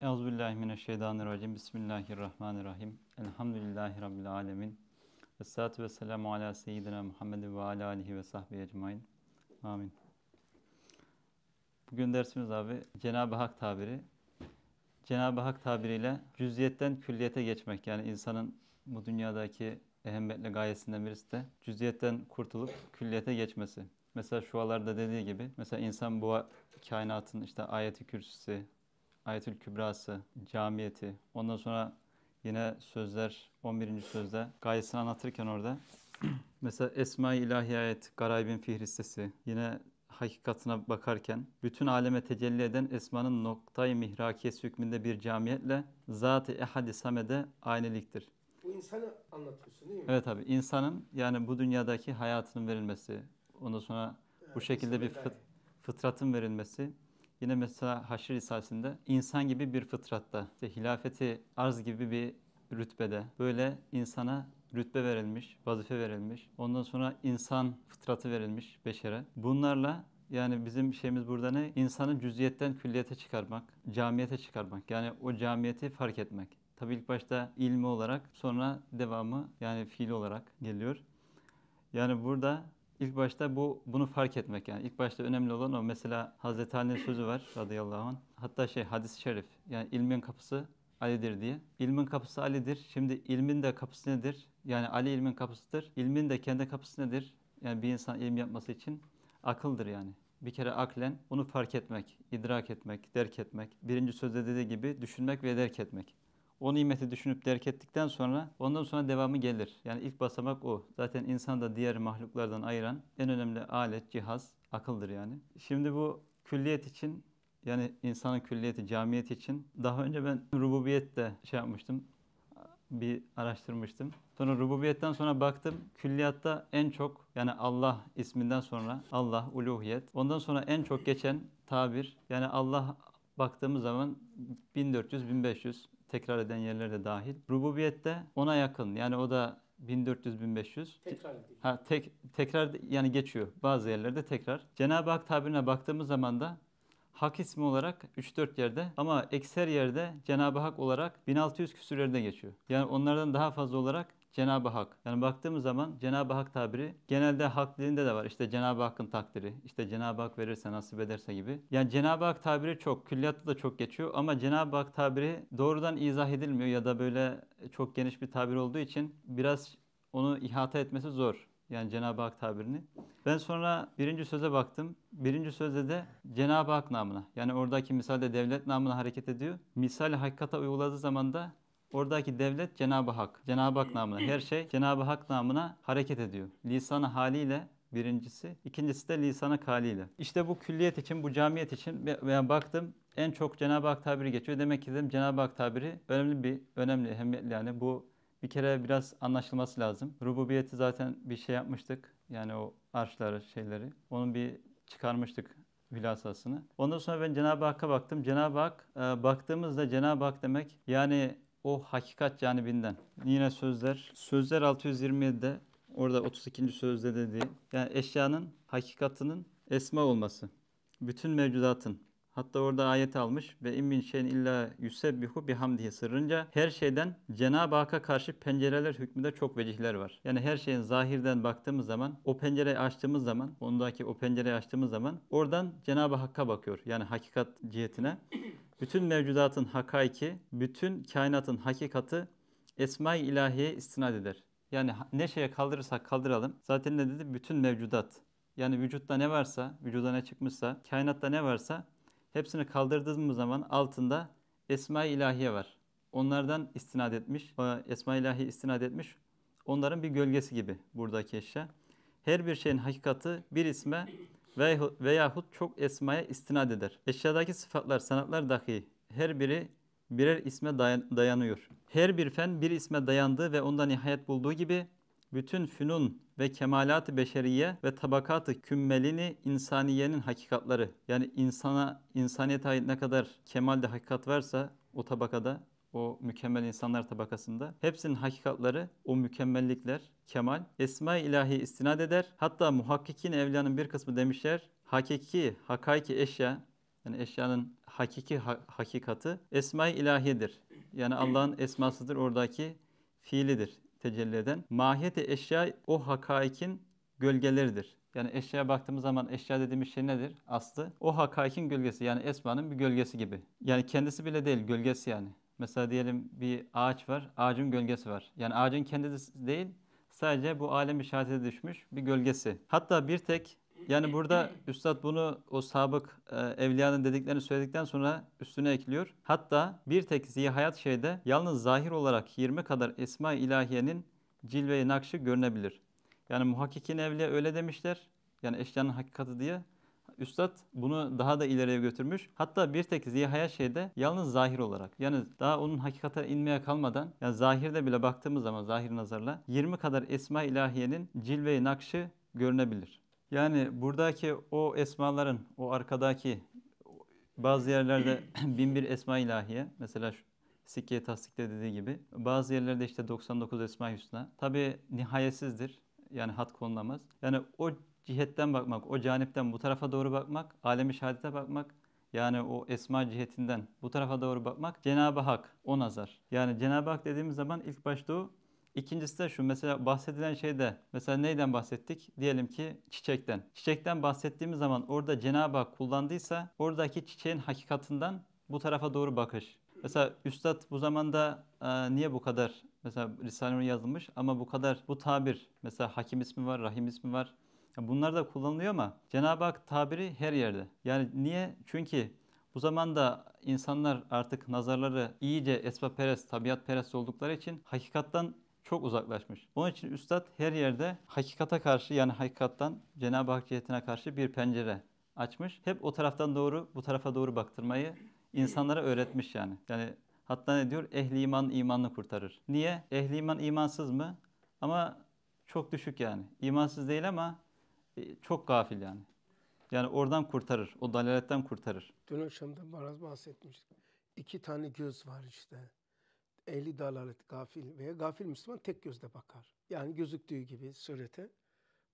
Euzubillahimineşşeytanirracim. Bismillahirrahmanirrahim. Elhamdülillahi Rabbil alemin. Esselatu vesselamu ala seyyidina Muhammedin ve ala alihi ve sahbihi ecmain. Amin. Bugün dersimiz abi Cenab-ı Hak tabiri. Cenab-ı Hak tabiriyle cüziyetten külliyete geçmek. Yani insanın bu dünyadaki ehemmiyetle gayesinden birisi de cüziyetten kurtulup külliyete geçmesi. Mesela şu alarda dediği gibi mesela insan bu kainatın işte ayeti kürsüsü, Ayetül Kübrası, Camiyeti. Ondan sonra yine sözler 11. sözde gayesini anlatırken orada mesela Esma-i İlahiyayet, Garaybin Fihristesi yine hakikatına bakarken bütün aleme tecelli eden esmanın noktayı mihrakiyesi hükmünde bir camiyetle zat-ı ehad-i samede ayneliktir. Bu insanı anlatıyorsun değil mi? Evet abi insanın yani bu dünyadaki hayatının verilmesi ondan sonra evet, bu şekilde bir fıt, fıtratın verilmesi Yine mesela Haşr Risalesi'nde insan gibi bir fıtratta, işte hilafeti arz gibi bir rütbede böyle insana rütbe verilmiş, vazife verilmiş. Ondan sonra insan fıtratı verilmiş beşere. Bunlarla yani bizim şeyimiz burada ne? İnsanı cüziyetten külliyete çıkarmak, camiyete çıkarmak. Yani o camiyeti fark etmek. Tabi ilk başta ilmi olarak sonra devamı yani fiil olarak geliyor. Yani burada İlk başta bu bunu fark etmek yani ilk başta önemli olan o mesela Hazreti Ali'nin sözü var radıyallahu anh. Hatta şey hadis-i şerif yani ilmin kapısı Ali'dir diye. İlmin kapısı Ali'dir. Şimdi ilmin de kapısı nedir? Yani Ali ilmin kapısıdır. İlmin de kendi kapısı nedir? Yani bir insan ilim yapması için akıldır yani. Bir kere aklen onu fark etmek, idrak etmek, derk etmek. Birinci sözde dediği gibi düşünmek ve derk etmek o nimeti düşünüp terk ettikten sonra ondan sonra devamı gelir. Yani ilk basamak o. Zaten insan da diğer mahluklardan ayıran en önemli alet, cihaz akıldır yani. Şimdi bu külliyet için yani insanın külliyeti, camiyet için daha önce ben rububiyette şey yapmıştım bir araştırmıştım. Sonra rububiyetten sonra baktım külliyatta en çok yani Allah isminden sonra Allah, uluhiyet. Ondan sonra en çok geçen tabir yani Allah baktığımız zaman 1400, 1500 tekrar eden yerler de dahil. Rububiyette ona yakın yani o da 1400-1500. Tekrar edeyim. Ha, tek, tekrar yani geçiyor. Bazı yerlerde tekrar. Cenab-ı Hak tabirine baktığımız zaman da Hak ismi olarak 3-4 yerde ama ekser yerde Cenab-ı Hak olarak 1600 küsürlerde geçiyor. Yani onlardan daha fazla olarak Cenab-ı Hak. Yani baktığımız zaman Cenab-ı Hak tabiri genelde hak dilinde de var. İşte Cenab-ı Hakk'ın takdiri, işte Cenab-ı Hak verirse nasip ederse gibi. Yani Cenab-ı Hak tabiri çok, külliyatta da çok geçiyor ama Cenab-ı Hak tabiri doğrudan izah edilmiyor ya da böyle çok geniş bir tabir olduğu için biraz onu ihata etmesi zor. Yani Cenab-ı Hak tabirini. Ben sonra birinci söze baktım. Birinci sözde de Cenab-ı Hak namına yani oradaki misalde devlet namına hareket ediyor. Misal hakikata uyguladığı zaman da Oradaki devlet Cenab-ı Hak. Cenab-ı Hak namına her şey Cenab-ı Hak namına hareket ediyor. Lisanı haliyle birincisi. ikincisi de lisanı kaliyle. İşte bu külliyet için, bu camiyet için ben baktım en çok Cenab-ı Hak tabiri geçiyor. Demek ki dedim Cenab-ı Hak tabiri önemli bir, önemli, hem yani bu bir kere biraz anlaşılması lazım. Rububiyeti zaten bir şey yapmıştık. Yani o arşları, şeyleri. Onun bir çıkarmıştık hülasasını. Ondan sonra ben Cenab-ı Hakk'a baktım. Cenab-ı Hak e, baktığımızda Cenab-ı Hak demek yani o hakikat canibinden. Yine sözler. Sözler 627'de orada 32. sözde dediği yani eşyanın hakikatının esma olması. Bütün mevcudatın Hatta orada ayet almış ve immin şeyin illa yusebbihu bihamdihi sırrınca her şeyden Cenab-ı Hakk'a karşı pencereler hükmünde çok vecihler var. Yani her şeyin zahirden baktığımız zaman o pencereyi açtığımız zaman ondaki o pencereyi açtığımız zaman oradan Cenab-ı Hakk'a bakıyor. Yani hakikat cihetine. Bütün mevcudatın hakayki, bütün kainatın hakikati Esma-i İlahiye istinad eder. Yani ne şeye kaldırırsak kaldıralım. Zaten ne dedi? Bütün mevcudat. Yani vücutta ne varsa, vücuda ne çıkmışsa, kainatta ne varsa hepsini kaldırdığımız zaman altında Esma-i İlahiye var. Onlardan istinad etmiş, e, Esma-i İlahiye istinad etmiş. Onların bir gölgesi gibi buradaki eşya. Her bir şeyin hakikati bir isme veyahut çok esmaya istinad eder. Eşyadaki sıfatlar, sanatlar dahi her biri birer isme dayanıyor. Her bir fen bir isme dayandığı ve onda nihayet bulduğu gibi bütün fünun ve kemalat-ı beşeriye ve tabakat-ı kümmelini insaniyenin hakikatları yani insana insaniyete ait ne kadar kemalde hakikat varsa o tabakada o mükemmel insanlar tabakasında. Hepsinin hakikatları o mükemmellikler, kemal, esma-i ilahi istinad eder. Hatta muhakkikin evliyanın bir kısmı demişler, hakiki, hakiki eşya, yani eşyanın hakiki ha- hakikati esma-i ilahidir. Yani Allah'ın esmasıdır oradaki fiilidir tecelli eden. Mahiyeti eşya o hakaikin gölgeleridir. Yani eşyaya baktığımız zaman eşya dediğimiz şey nedir? Aslı. O hakaikin gölgesi yani esmanın bir gölgesi gibi. Yani kendisi bile değil gölgesi yani. Mesela diyelim bir ağaç var, ağacın gölgesi var. Yani ağacın kendisi değil, sadece bu alem işareti düşmüş bir gölgesi. Hatta bir tek yani burada Üstad bunu o sabık e, evliyanın dediklerini söyledikten sonra üstüne ekliyor. Hatta bir tek zihayat şeyde yalnız zahir olarak 20 kadar esma ilahiyenin cilve-i nakşı görünebilir. Yani muhakkikin evliya öyle demişler. Yani eşyanın hakikati diye. Üstad bunu daha da ileriye götürmüş. Hatta bir tek Zihaya şeyde yalnız zahir olarak yani daha onun hakikate inmeye kalmadan yani zahirde bile baktığımız zaman zahir nazarla 20 kadar esma ilahiyenin cilve-i nakşı görünebilir. Yani buradaki o esmaların o arkadaki bazı yerlerde bin bir esma ilahiye mesela şu, Sikkiye Tasdik'te dediği gibi bazı yerlerde işte 99 Esma Hüsna tabi nihayetsizdir yani hat konulamaz. Yani o cihetten bakmak, o canipten bu tarafa doğru bakmak, alemi şehadete bakmak, yani o esma cihetinden bu tarafa doğru bakmak Cenab-ı Hak, o nazar. Yani Cenab-ı Hak dediğimiz zaman ilk başta o. İkincisi de şu mesela bahsedilen şeyde mesela neyden bahsettik? Diyelim ki çiçekten. Çiçekten bahsettiğimiz zaman orada Cenab-ı Hak kullandıysa oradaki çiçeğin hakikatinden bu tarafa doğru bakış. Mesela Üstad bu zamanda e, niye bu kadar mesela Risale-i yazılmış ama bu kadar bu tabir mesela Hakim ismi var, Rahim ismi var. Bunlar da kullanılıyor ama Cenab-ı Hak tabiri her yerde. Yani niye? Çünkü bu zamanda insanlar artık nazarları iyice tabiat tabiatperest oldukları için hakikattan çok uzaklaşmış. Onun için üstad her yerde hakikata karşı yani hakikattan Cenab-ı Hak cihetine karşı bir pencere açmış. Hep o taraftan doğru bu tarafa doğru baktırmayı insanlara öğretmiş yani. Yani hatta ne diyor? Ehli iman imanını kurtarır. Niye? Ehli iman imansız mı? Ama çok düşük yani. İmansız değil ama e, çok gafil yani. Yani oradan kurtarır. O dalaletten kurtarır. Dün akşam da biraz bahsetmiştik. İki tane göz var işte. Eli dalalet gafil veya gafil Müslüman tek gözle bakar. Yani gözüktüğü gibi surete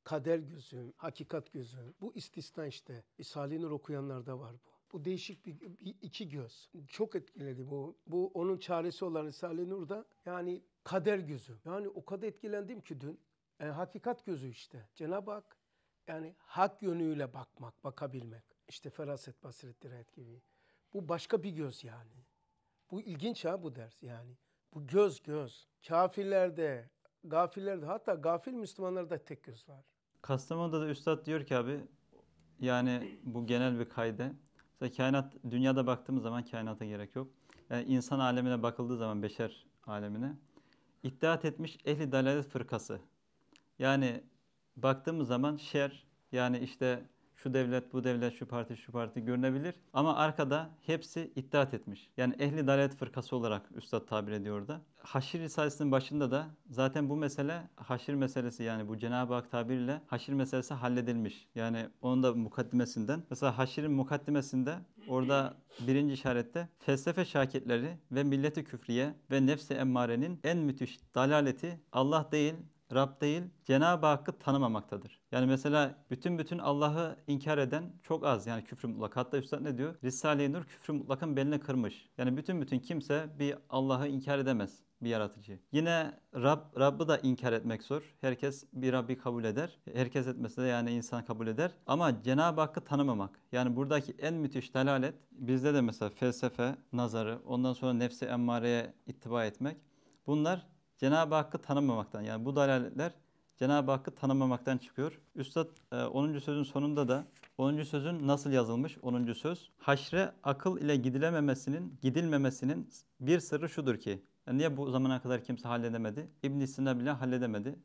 kader gözü, hakikat gözü. Bu istisna işte. nur okuyanlarda var bu. Bu değişik bir, bir iki göz. Çok etkiledi bu. Bu onun çaresi olan Risale Nur'da yani kader gözü. Yani o kadar etkilendim ki dün. E, hakikat gözü işte. Cenab-ı Hak yani hak yönüyle bakmak, bakabilmek. İşte feraset, basiret, dirayet gibi. Bu başka bir göz yani. Bu ilginç ha bu ders yani. Bu göz göz. Kafirlerde, gafillerde hatta gafil Müslümanlarda tek göz var. Kastamonu'da da Üstad diyor ki abi yani bu genel bir kayde. Mesela kainat, dünyada baktığımız zaman kainata gerek yok. Yani insan alemine bakıldığı zaman beşer alemine. İddiat etmiş ehli dalalet fırkası. Yani baktığımız zaman şer yani işte şu devlet, bu devlet, şu parti, şu parti görünebilir. Ama arkada hepsi iddiat etmiş. Yani ehli dalalet fırkası olarak üstad tabir ediyor orada. Haşir Risalesi'nin başında da zaten bu mesele haşir meselesi yani bu Cenab-ı Hak tabiriyle haşir meselesi halledilmiş. Yani onun da mukaddimesinden. Mesela haşirin mukaddimesinde orada birinci işarette felsefe şaketleri ve milleti küfriye ve nefsi emmarenin en müthiş dalaleti Allah değil Rab değil, Cenab-ı Hakk'ı tanımamaktadır. Yani mesela bütün bütün Allah'ı inkar eden çok az. Yani küfrü mutlak. Hatta Üstad ne diyor? Risale-i Nur küfrü mutlakın belini kırmış. Yani bütün bütün kimse bir Allah'ı inkar edemez bir yaratıcı. Yine Rab, Rabı da inkar etmek zor. Herkes bir Rabbi kabul eder. Herkes etmese de yani insan kabul eder. Ama Cenab-ı Hakk'ı tanımamak. Yani buradaki en müthiş delalet bizde de mesela felsefe, nazarı, ondan sonra nefsi emmareye ittiba etmek. Bunlar Cenab-ı Hakk'ı tanımamaktan yani bu dalaletler Cenab-ı Hakk'ı tanımamaktan çıkıyor. Üstad 10. E, sözün sonunda da 10. sözün nasıl yazılmış? 10. söz. Haşre akıl ile gidilememesinin, gidilmemesinin bir sırrı şudur ki. Yani niye bu zamana kadar kimse halledemedi? ibn Sina bile halledemedi.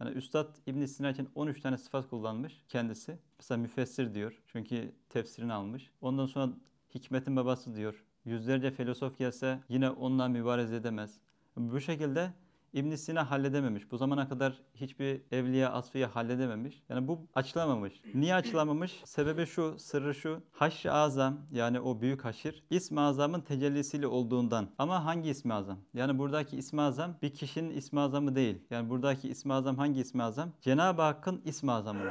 Yani Üstad ibn Sina için 13 tane sıfat kullanmış kendisi. Mesela müfessir diyor. Çünkü tefsirini almış. Ondan sonra hikmetin babası diyor. Yüzlerce filosof gelse yine onunla mübarez edemez. Bu şekilde İbn Sina halledememiş. Bu zamana kadar hiçbir evliya asfiye halledememiş. Yani bu açılamamış. Niye açılamamış? Sebebi şu, sırrı şu. Haşr-ı azam yani o büyük haşir ismi azamın tecellisiyle olduğundan. Ama hangi ismi azam? Yani buradaki ismi azam bir kişinin ismi azamı değil. Yani buradaki ismi azam hangi ismi azam? Cenab-ı Hakk'ın ismi azamı.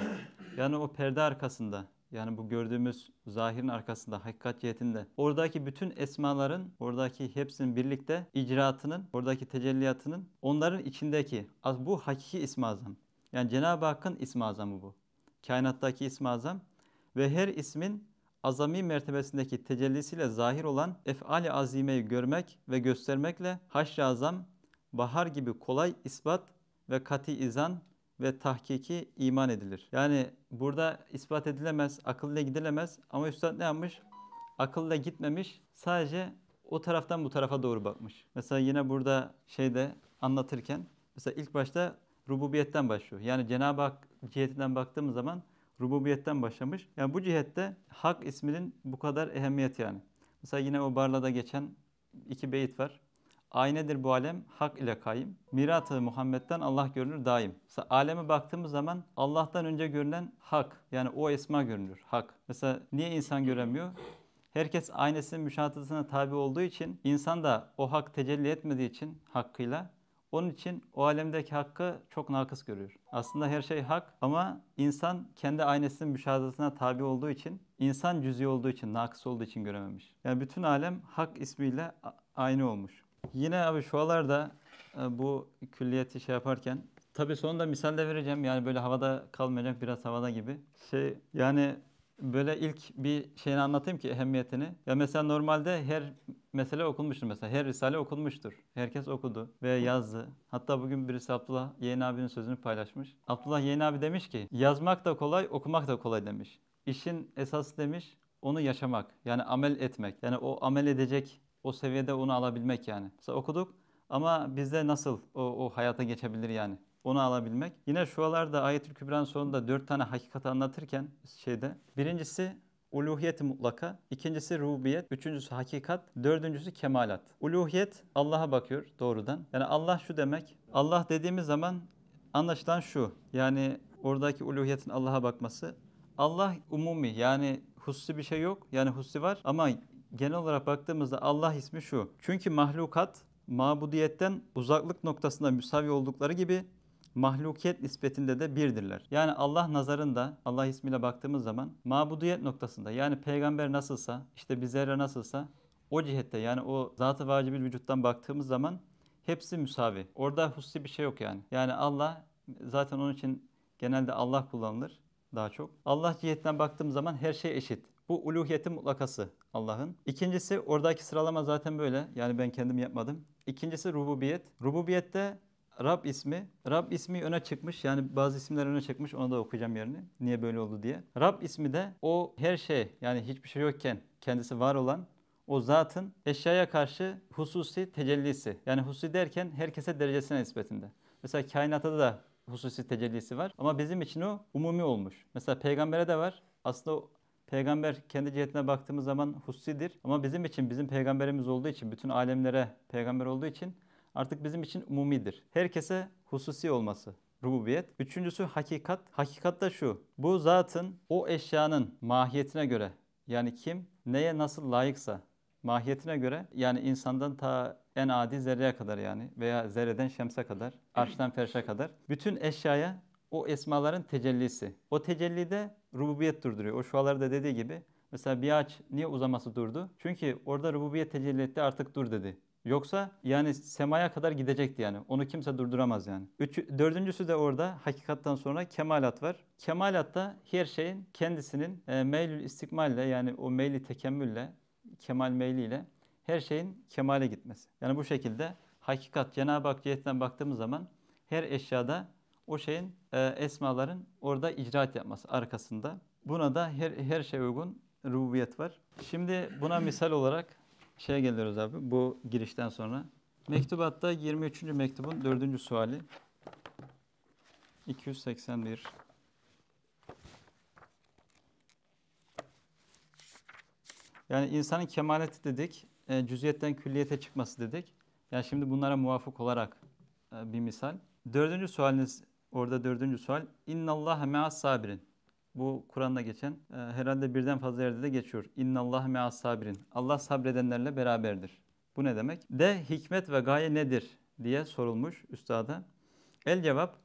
Yani o perde arkasında yani bu gördüğümüz zahirin arkasında hakikat cihetinde oradaki bütün esmaların oradaki hepsinin birlikte icraatının oradaki tecelliyatının onların içindeki bu hakiki ismi azam. Yani Cenab-ı Hakk'ın ismi azamı bu. Kainattaki ismi azam ve her ismin azami mertebesindeki tecellisiyle zahir olan efali azimeyi görmek ve göstermekle haşr azam bahar gibi kolay ispat ve kati izan ve tahkiki iman edilir. Yani burada ispat edilemez, akılla gidilemez ama üstad ne yapmış? Akılla gitmemiş, sadece o taraftan bu tarafa doğru bakmış. Mesela yine burada şeyde anlatırken, mesela ilk başta rububiyetten başlıyor. Yani Cenab-ı Hak cihetinden baktığımız zaman rububiyetten başlamış. Yani bu cihette hak isminin bu kadar ehemmiyet yani. Mesela yine o Barla'da geçen iki beyit var. Aynedir bu alem, hak ile kayım. Miratı Muhammed'den Allah görünür daim. Mesela aleme baktığımız zaman Allah'tan önce görünen hak. Yani o esma görünür, hak. Mesela niye insan göremiyor? Herkes aynesinin müşahatısına tabi olduğu için, insan da o hak tecelli etmediği için hakkıyla onun için o alemdeki hakkı çok nakıs görüyor. Aslında her şey hak ama insan kendi aynesinin müşahadasına tabi olduğu için, insan cüz'i olduğu için, nakıs olduğu için görememiş. Yani bütün alem hak ismiyle aynı olmuş. Yine abi şu şualarda e, bu külliyeti şey yaparken tabii sonunda misal de vereceğim. Yani böyle havada kalmayacak biraz havada gibi. Şey yani böyle ilk bir şeyini anlatayım ki ehemmiyetini. Ya mesela normalde her mesele okunmuştur mesela. Her risale okunmuştur. Herkes okudu ve yazdı. Hatta bugün birisi Abdullah Yeni abinin sözünü paylaşmış. Abdullah Yeni abi demiş ki yazmak da kolay, okumak da kolay demiş. İşin esası demiş onu yaşamak. Yani amel etmek. Yani o amel edecek o seviyede onu alabilmek yani. Mesela okuduk ama bizde nasıl o, o hayata geçebilir yani? Onu alabilmek. Yine şu şuralarda Ayetül Kübra'nın sonunda dört tane hakikati anlatırken şeyde. Birincisi uluhiyet mutlaka, ikincisi rububiyet, üçüncüsü hakikat, dördüncüsü kemalat. Uluhiyet Allah'a bakıyor doğrudan. Yani Allah şu demek. Allah dediğimiz zaman anlaşılan şu. Yani oradaki uluhiyetin Allah'a bakması. Allah umumi yani hususi bir şey yok. Yani hususi var ama genel olarak baktığımızda Allah ismi şu. Çünkü mahlukat mabudiyetten uzaklık noktasında müsavi oldukları gibi mahlukiyet nispetinde de birdirler. Yani Allah nazarında, Allah ismiyle baktığımız zaman mabudiyet noktasında yani peygamber nasılsa, işte bizlere nasılsa o cihette yani o zat-ı vacibil vücuttan baktığımız zaman hepsi müsavi. Orada hususi bir şey yok yani. Yani Allah zaten onun için genelde Allah kullanılır daha çok. Allah cihetten baktığım zaman her şey eşit. Bu uluhiyetin mutlakası. Allah'ın. İkincisi oradaki sıralama zaten böyle. Yani ben kendim yapmadım. İkincisi rububiyet. Rububiyette Rab ismi. Rab ismi öne çıkmış. Yani bazı isimler öne çıkmış. Onu da okuyacağım yerini. Niye böyle oldu diye. Rab ismi de o her şey yani hiçbir şey yokken kendisi var olan o zatın eşyaya karşı hususi tecellisi. Yani hususi derken herkese derecesine nispetinde. Mesela kainata da hususi tecellisi var. Ama bizim için o umumi olmuş. Mesela peygambere de var. Aslında Peygamber kendi cihetine baktığımız zaman hussidir. Ama bizim için, bizim peygamberimiz olduğu için, bütün alemlere peygamber olduğu için artık bizim için umumidir. Herkese hususi olması, rububiyet. Üçüncüsü hakikat. Hakikat da şu. Bu zatın o eşyanın mahiyetine göre yani kim neye nasıl layıksa mahiyetine göre yani insandan ta en adi zerreye kadar yani veya zerreden şemse kadar, arştan ferşe kadar bütün eşyaya o esmaların tecellisi. O tecelli de rububiyet durduruyor. O şualarda dediği gibi mesela bir ağaç niye uzaması durdu? Çünkü orada rububiyet tecelli etti artık dur dedi. Yoksa yani semaya kadar gidecekti yani. Onu kimse durduramaz yani. Üç, dördüncüsü de orada hakikattan sonra kemalat var. Kemalatta her şeyin kendisinin e, meylül istikmalle yani o meyli tekemmülle, kemal meyliyle her şeyin kemale gitmesi. Yani bu şekilde hakikat Cenab-ı Hak cihetten baktığımız zaman her eşyada o şeyin e, esmaların orada icraat yapması arkasında. Buna da her, her şey uygun rububiyet var. Şimdi buna misal olarak şeye geliyoruz abi bu girişten sonra. Mektubatta 23. mektubun 4. suali. 281 Yani insanın kemaleti dedik, e, cüziyetten külliyete çıkması dedik. Yani şimdi bunlara muvafık olarak e, bir misal. Dördüncü sualiniz Orada dördüncü sual. İnnallaha me'as sabirin. Bu Kur'an'da geçen e, herhalde birden fazla yerde de geçiyor. İnnallaha me'as sabirin. Allah sabredenlerle beraberdir. Bu ne demek? De hikmet ve gaye nedir diye sorulmuş üstada. El cevap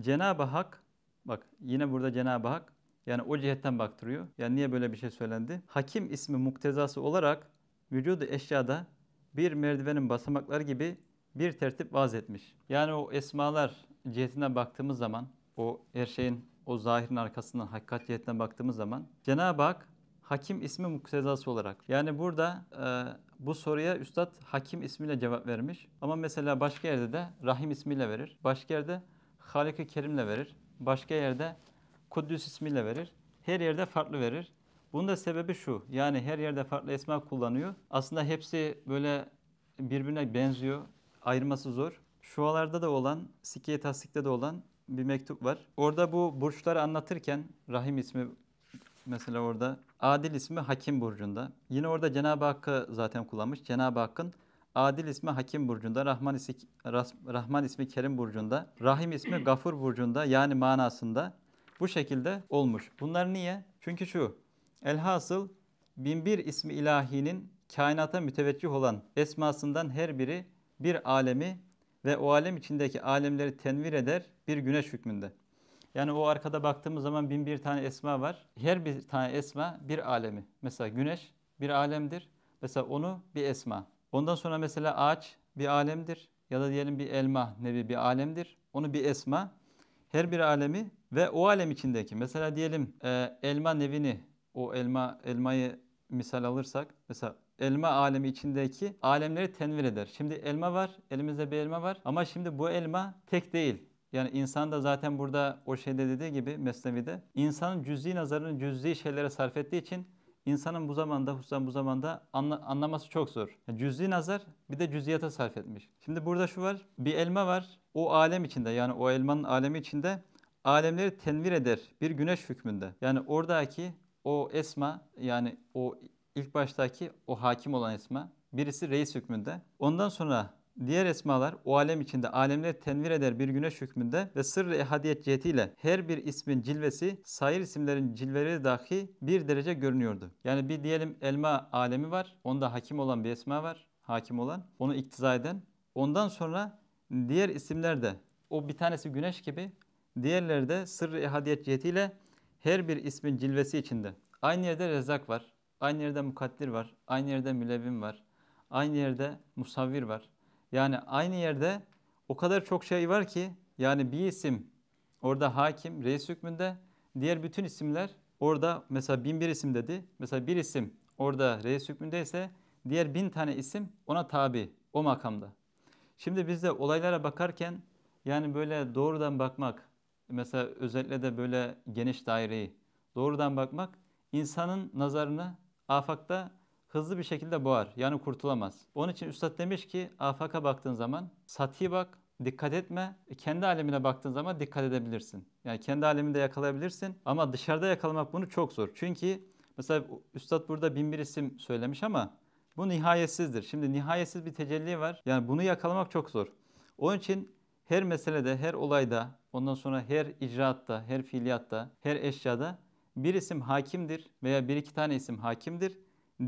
Cenab-ı Hak bak yine burada Cenab-ı Hak yani o cihetten baktırıyor. Yani niye böyle bir şey söylendi? Hakim ismi muktezası olarak vücudu eşyada bir merdivenin basamakları gibi bir tertip vaz etmiş. Yani o esmalar cihetinden baktığımız zaman o her şeyin o zahirin arkasından hakikat cihetinden baktığımız zaman Cenab-ı Hak hakim ismi muktezası olarak. Yani burada e, bu soruya üstad hakim ismiyle cevap vermiş. Ama mesela başka yerde de rahim ismiyle verir. Başka yerde Halik-i Kerim'le verir. Başka yerde Kudüs ismiyle verir. Her yerde farklı verir. Bunun da sebebi şu. Yani her yerde farklı esma kullanıyor. Aslında hepsi böyle birbirine benziyor. Ayırması zor. Şualarda da olan, Sikiye Tasdik'te de olan bir mektup var. Orada bu burçları anlatırken Rahim ismi mesela orada Adil ismi Hakim burcunda. Yine orada Cenab-ı Hakk'ı zaten kullanmış. Cenab-ı Hakk'ın Adil ismi Hakim burcunda, Rahman ismi, Rahman ismi Kerim burcunda, Rahim ismi Gafur burcunda yani manasında bu şekilde olmuş. Bunlar niye? Çünkü şu. Elhasıl binbir ismi ilahinin kainata müteveccih olan esmasından her biri bir alemi ve o alem içindeki alemleri tenvir eder bir güneş hükmünde. Yani o arkada baktığımız zaman bin bir tane esma var. Her bir tane esma bir alemi. Mesela güneş bir alemdir. Mesela onu bir esma. Ondan sonra mesela ağaç bir alemdir. Ya da diyelim bir elma nevi bir alemdir. Onu bir esma. Her bir alemi ve o alem içindeki. Mesela diyelim e, elma nevini, o elma elmayı misal alırsak. Mesela elma alemi içindeki alemleri tenvir eder. Şimdi elma var, elimizde bir elma var ama şimdi bu elma tek değil. Yani insan da zaten burada o şeyde dediği gibi Mesnevi'de insanın cüz'i nazarını cüz'i şeylere sarf ettiği için insanın bu zamanda hususan bu zamanda anla, anlaması çok zor. Yani cüz'i nazar bir de cüz'iyata sarf etmiş. Şimdi burada şu var. Bir elma var. O alem içinde yani o elmanın alemi içinde alemleri tenvir eder bir güneş hükmünde. Yani oradaki o esma yani o ilk baştaki o hakim olan esma. Birisi reis hükmünde. Ondan sonra diğer esmalar o alem içinde alemleri tenvir eder bir güneş hükmünde ve sırrı ehadiyet cihetiyle her bir ismin cilvesi sair isimlerin cilveleri dahi bir derece görünüyordu. Yani bir diyelim elma alemi var. Onda hakim olan bir esma var. Hakim olan. Onu iktiza eden. Ondan sonra diğer isimler de o bir tanesi güneş gibi diğerleri de sırrı ehadiyet cihetiyle her bir ismin cilvesi içinde. Aynı yerde rezak var. Aynı yerde mukaddir var. Aynı yerde mülevim var. Aynı yerde musavvir var. Yani aynı yerde o kadar çok şey var ki yani bir isim orada hakim, reis hükmünde. Diğer bütün isimler orada mesela bin bir isim dedi. Mesela bir isim orada reis hükmündeyse diğer bin tane isim ona tabi o makamda. Şimdi biz de olaylara bakarken yani böyle doğrudan bakmak mesela özellikle de böyle geniş daireyi doğrudan bakmak insanın nazarına afakta hızlı bir şekilde boğar. Yani kurtulamaz. Onun için Üstad demiş ki afaka baktığın zaman sati bak, dikkat etme. E, kendi alemine baktığın zaman dikkat edebilirsin. Yani kendi aleminde yakalayabilirsin ama dışarıda yakalamak bunu çok zor. Çünkü mesela Üstad burada bin bir isim söylemiş ama bu nihayetsizdir. Şimdi nihayetsiz bir tecelli var. Yani bunu yakalamak çok zor. Onun için her meselede, her olayda, ondan sonra her icraatta, her fiiliyatta, her eşyada bir isim hakimdir veya bir iki tane isim hakimdir.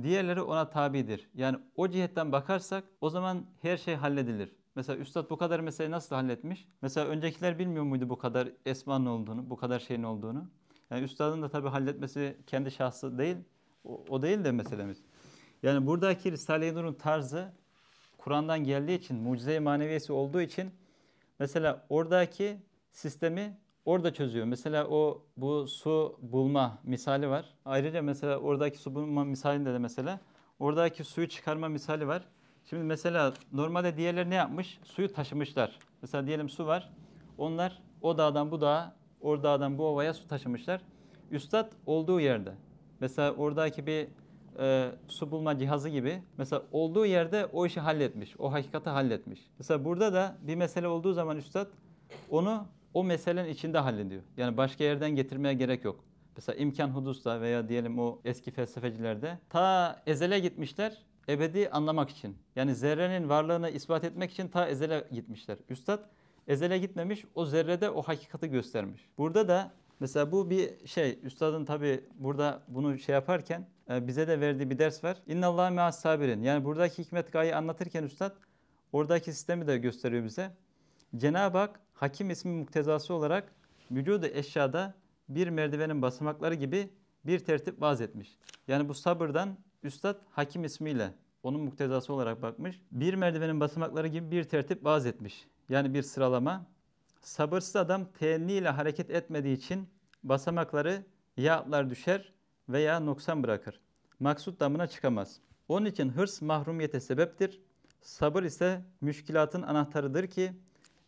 Diğerleri ona tabidir. Yani o cihetten bakarsak o zaman her şey halledilir. Mesela üstad bu kadar meseleyi nasıl halletmiş? Mesela öncekiler bilmiyor muydu bu kadar esmanın olduğunu, bu kadar şeyin olduğunu? Yani üstadın da tabii halletmesi kendi şahsı değil. O, o değil de meselemiz. Yani buradaki Risale-i Nur'un tarzı Kur'an'dan geldiği için, mucize-i maneviyesi olduğu için mesela oradaki sistemi orada çözüyor. Mesela o bu su bulma misali var. Ayrıca mesela oradaki su bulma misalinde de mesela oradaki suyu çıkarma misali var. Şimdi mesela normalde diğerleri ne yapmış? Suyu taşımışlar. Mesela diyelim su var. Onlar o dağdan bu dağa, o dağdan bu ovaya su taşımışlar. Üstad olduğu yerde. Mesela oradaki bir e, su bulma cihazı gibi. Mesela olduğu yerde o işi halletmiş. O hakikati halletmiş. Mesela burada da bir mesele olduğu zaman üstad onu o meselenin içinde hallediyor. Yani başka yerden getirmeye gerek yok. Mesela imkan hudusta veya diyelim o eski felsefecilerde ta ezele gitmişler ebedi anlamak için. Yani zerrenin varlığını ispat etmek için ta ezele gitmişler. Üstad ezele gitmemiş o zerrede o hakikati göstermiş. Burada da mesela bu bir şey üstadın tabi burada bunu şey yaparken e, bize de verdiği bir ders var. İnna Allah sabirin. Yani buradaki hikmet gayi anlatırken üstad oradaki sistemi de gösteriyor bize. Cenab-ı Hak hakim ismi muktezası olarak vücudu eşyada bir merdivenin basamakları gibi bir tertip vaz etmiş. Yani bu sabırdan üstad hakim ismiyle onun muktezası olarak bakmış. Bir merdivenin basamakları gibi bir tertip vaz etmiş. Yani bir sıralama. Sabırsız adam teenni ile hareket etmediği için basamakları ya atlar düşer veya noksan bırakır. Maksut damına çıkamaz. Onun için hırs mahrumiyete sebeptir. Sabır ise müşkilatın anahtarıdır ki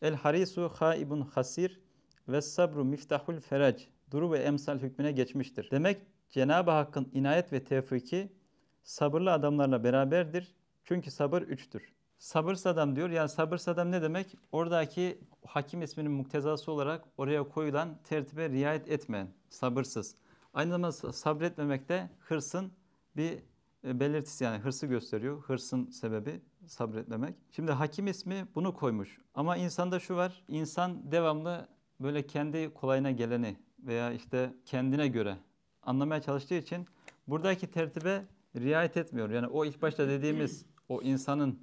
El harisu haibun hasir ve sabru miftahul ferac. Duru ve emsal hükmüne geçmiştir. Demek Cenab-ı Hakk'ın inayet ve tevfiki sabırlı adamlarla beraberdir. Çünkü sabır üçtür. Sabırsız adam diyor. Yani sabırsız adam ne demek? Oradaki hakim isminin muktezası olarak oraya koyulan tertibe riayet etmeyen, sabırsız. Aynı zamanda sabretmemek de hırsın bir e, belirtisi yani hırsı gösteriyor. Hırsın sebebi sabretmemek. Şimdi hakim ismi bunu koymuş. Ama insanda şu var. İnsan devamlı böyle kendi kolayına geleni veya işte kendine göre anlamaya çalıştığı için buradaki tertibe riayet etmiyor. Yani o ilk başta dediğimiz o insanın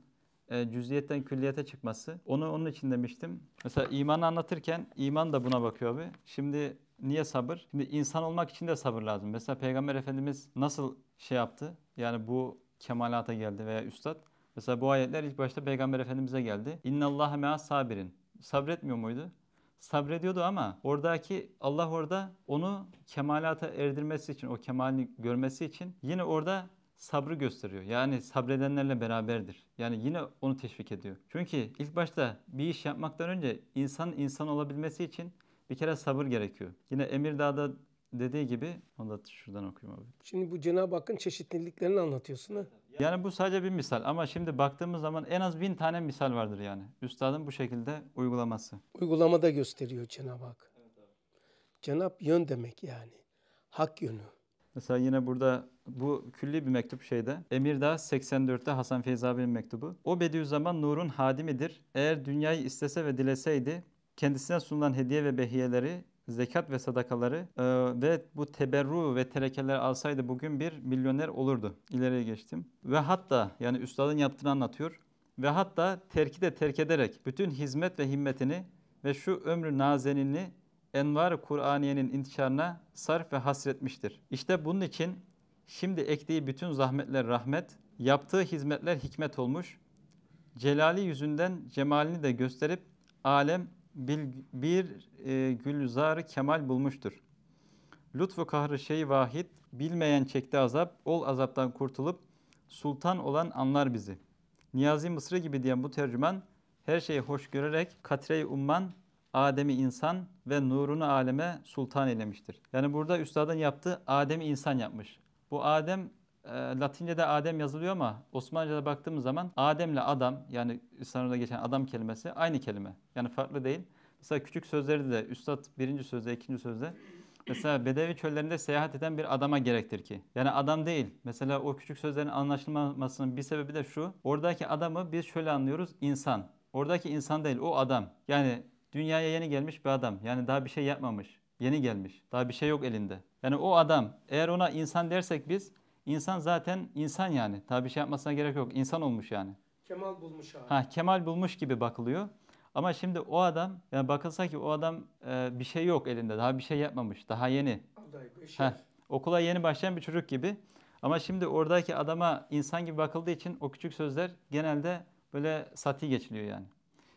e, cüziyetten külliyete çıkması. Onu onun için demiştim. Mesela imanı anlatırken iman da buna bakıyor abi. Şimdi niye sabır? Şimdi insan olmak için de sabır lazım. Mesela Peygamber Efendimiz nasıl şey yaptı? Yani bu kemalata geldi veya üstad. Mesela bu ayetler ilk başta Peygamber Efendimiz'e geldi. İnna İnnallâhe me'a sabirin. Sabretmiyor muydu? Sabrediyordu ama oradaki Allah orada onu kemalata erdirmesi için, o kemalini görmesi için yine orada sabrı gösteriyor. Yani sabredenlerle beraberdir. Yani yine onu teşvik ediyor. Çünkü ilk başta bir iş yapmaktan önce insan insan olabilmesi için bir kere sabır gerekiyor. Yine Emir Emirdağ'da dediği gibi onu da şuradan okuyayım abi. Şimdi bu Cenab-ı Hakk'ın çeşitliliklerini anlatıyorsun ha. Yani bu sadece bir misal ama şimdi baktığımız zaman en az bin tane misal vardır yani. Üstadın bu şekilde uygulaması. Uygulamada gösteriyor Cenab-ı Hak. Cenab yön demek yani. Hak yönü. Mesela yine burada bu külli bir mektup şeyde. Emirdağ 84'te Hasan Feyzi abinin mektubu. O Bediüzzaman Nur'un hadimidir. Eğer dünyayı istese ve dileseydi kendisine sunulan hediye ve behiyeleri zekat ve sadakaları e, ve bu teberru ve terekeleri alsaydı bugün bir milyoner olurdu. İleriye geçtim. Ve hatta yani üstadın yaptığını anlatıyor. Ve hatta terki de terk ederek bütün hizmet ve himmetini ve şu ömrü nazenini envar Kur'aniye'nin intişarına sarf ve hasretmiştir. İşte bunun için şimdi ektiği bütün zahmetler rahmet, yaptığı hizmetler hikmet olmuş. Celali yüzünden cemalini de gösterip alem bir e, gülzarı kemal bulmuştur. Lütfu kahrı şey vahid, bilmeyen çekti azap, ol azaptan kurtulup sultan olan anlar bizi. Niyazi Mısırı gibi diyen bu tercüman, her şeyi hoş görerek katre umman, Adem'i insan ve nurunu aleme sultan eylemiştir. Yani burada üstadın yaptığı Adem'i insan yapmış. Bu Adem e, Latince'de Adem yazılıyor ama Osmanlıca'da baktığımız zaman ile adam yani İslam'da geçen adam kelimesi aynı kelime. Yani farklı değil. Mesela küçük sözleri de Üstad birinci sözde, ikinci sözde Mesela Bedevi çöllerinde seyahat eden bir adama gerektir ki. Yani adam değil. Mesela o küçük sözlerin anlaşılmamasının bir sebebi de şu. Oradaki adamı biz şöyle anlıyoruz. insan. Oradaki insan değil. O adam. Yani dünyaya yeni gelmiş bir adam. Yani daha bir şey yapmamış. Yeni gelmiş. Daha bir şey yok elinde. Yani o adam. Eğer ona insan dersek biz İnsan zaten insan yani. Tabi şey yapmasına gerek yok. İnsan olmuş yani. Kemal bulmuş abi. Ha, kemal bulmuş gibi bakılıyor. Ama şimdi o adam yani bakılsa ki o adam e, bir şey yok elinde. Daha bir şey yapmamış. Daha yeni. Şey. Heh, okula yeni başlayan bir çocuk gibi. Ama şimdi oradaki adama insan gibi bakıldığı için o küçük sözler genelde böyle sati geçiliyor yani.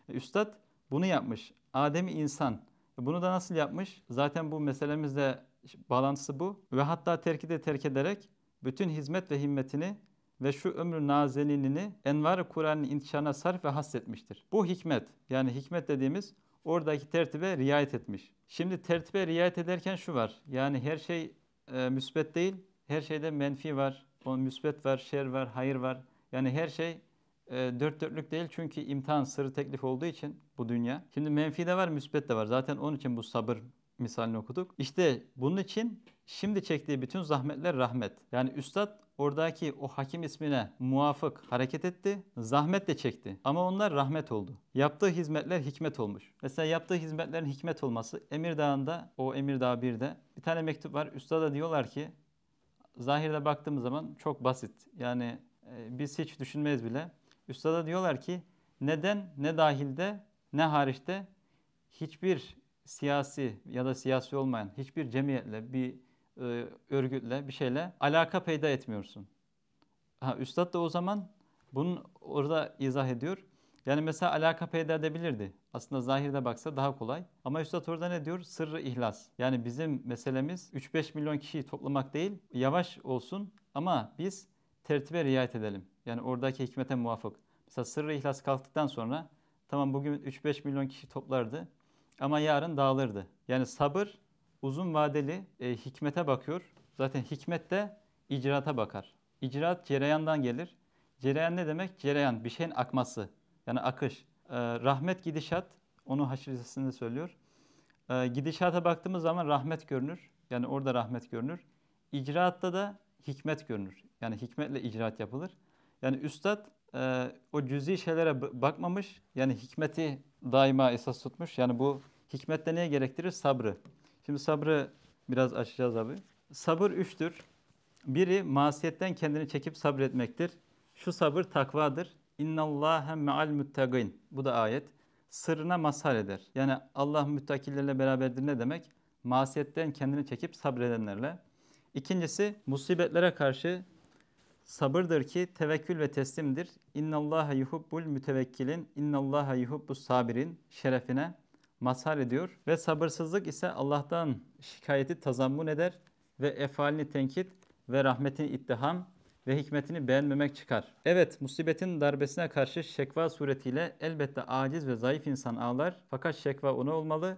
E, üstad bunu yapmış. Adem insan. E, bunu da nasıl yapmış? Zaten bu meselemizde bağlantısı bu. Ve hatta terki de terk ederek bütün hizmet ve himmetini ve şu ömrü nazeninini envar Kur'an'ın intişarına sarf ve hasretmiştir. Bu hikmet yani hikmet dediğimiz oradaki tertibe riayet etmiş. Şimdi tertibe riayet ederken şu var. Yani her şey e, müsbet değil. Her şeyde menfi var. O müsbet var, şer var, hayır var. Yani her şey e, dört dörtlük değil çünkü imtihan sırrı teklif olduğu için bu dünya. Şimdi menfi de var, müsbet de var. Zaten onun için bu sabır misalini okuduk. İşte bunun için şimdi çektiği bütün zahmetler rahmet. Yani üstad oradaki o hakim ismine muafık hareket etti. Zahmet de çekti. Ama onlar rahmet oldu. Yaptığı hizmetler hikmet olmuş. Mesela yaptığı hizmetlerin hikmet olması Emirdağ'ında o Emirdağ 1'de bir tane mektup var. Üstada diyorlar ki zahirde baktığımız zaman çok basit. Yani e, biz hiç düşünmeyiz bile. Üstada diyorlar ki neden ne dahilde ne hariçte hiçbir siyasi ya da siyasi olmayan hiçbir cemiyetle, bir e, örgütle, bir şeyle alaka peyda etmiyorsun. Ha, üstad da o zaman bunu orada izah ediyor. Yani mesela alaka peyda edebilirdi. Aslında zahirde baksa daha kolay. Ama Üstad orada ne diyor? Sırrı ihlas. Yani bizim meselemiz 3-5 milyon kişiyi toplamak değil, yavaş olsun ama biz tertibe riayet edelim. Yani oradaki hikmete muvafık. Mesela sırrı ihlas kalktıktan sonra tamam bugün 3-5 milyon kişi toplardı ama yarın dağılırdı. Yani sabır uzun vadeli e, hikmete bakıyor. Zaten hikmet de icraata bakar. İcraat cereyandan gelir. Cereyan ne demek? Cereyan bir şeyin akması. Yani akış. E, rahmet gidişat onu haşrisinde söylüyor. E, gidişata baktığımız zaman rahmet görünür. Yani orada rahmet görünür. İcraatta da hikmet görünür. Yani hikmetle icraat yapılır. Yani üstad e, o cüzi şeylere bakmamış. Yani hikmeti daima esas tutmuş. Yani bu hikmet de neye gerektirir? Sabrı. Şimdi sabrı biraz açacağız abi. Sabır üçtür. Biri masiyetten kendini çekip sabretmektir. Şu sabır takvadır. İnnallâhe me'al müttegîn. Bu da ayet. Sırrına mazhar eder. Yani Allah müttakillerle beraberdir ne demek? Masiyetten kendini çekip sabredenlerle. İkincisi musibetlere karşı Sabırdır ki tevekkül ve teslimdir. İnnallâhe yuhubbul mütevekkilin, innallâhe yuhubbus sabirin şerefine mazhar ediyor. Ve sabırsızlık ise Allah'tan şikayeti tazammun eder ve efalini tenkit ve rahmetin ittiham ve hikmetini beğenmemek çıkar. Evet, musibetin darbesine karşı şekva suretiyle elbette aciz ve zayıf insan ağlar. Fakat şekva ona olmalı,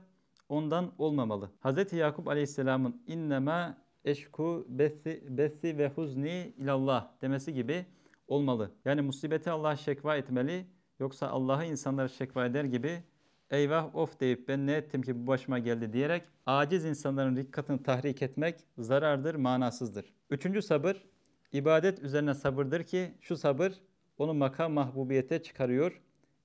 ondan olmamalı. Hz. Yakup Aleyhisselam'ın innema eşku bethi bethi ve huzni ilallah demesi gibi olmalı. Yani musibeti Allah'a şekva etmeli. Yoksa Allah'ı insanlara şekva eder gibi eyvah of deyip ben ne ettim ki bu başıma geldi diyerek aciz insanların rikkatını tahrik etmek zarardır, manasızdır. Üçüncü sabır, ibadet üzerine sabırdır ki şu sabır onu makam mahbubiyete çıkarıyor.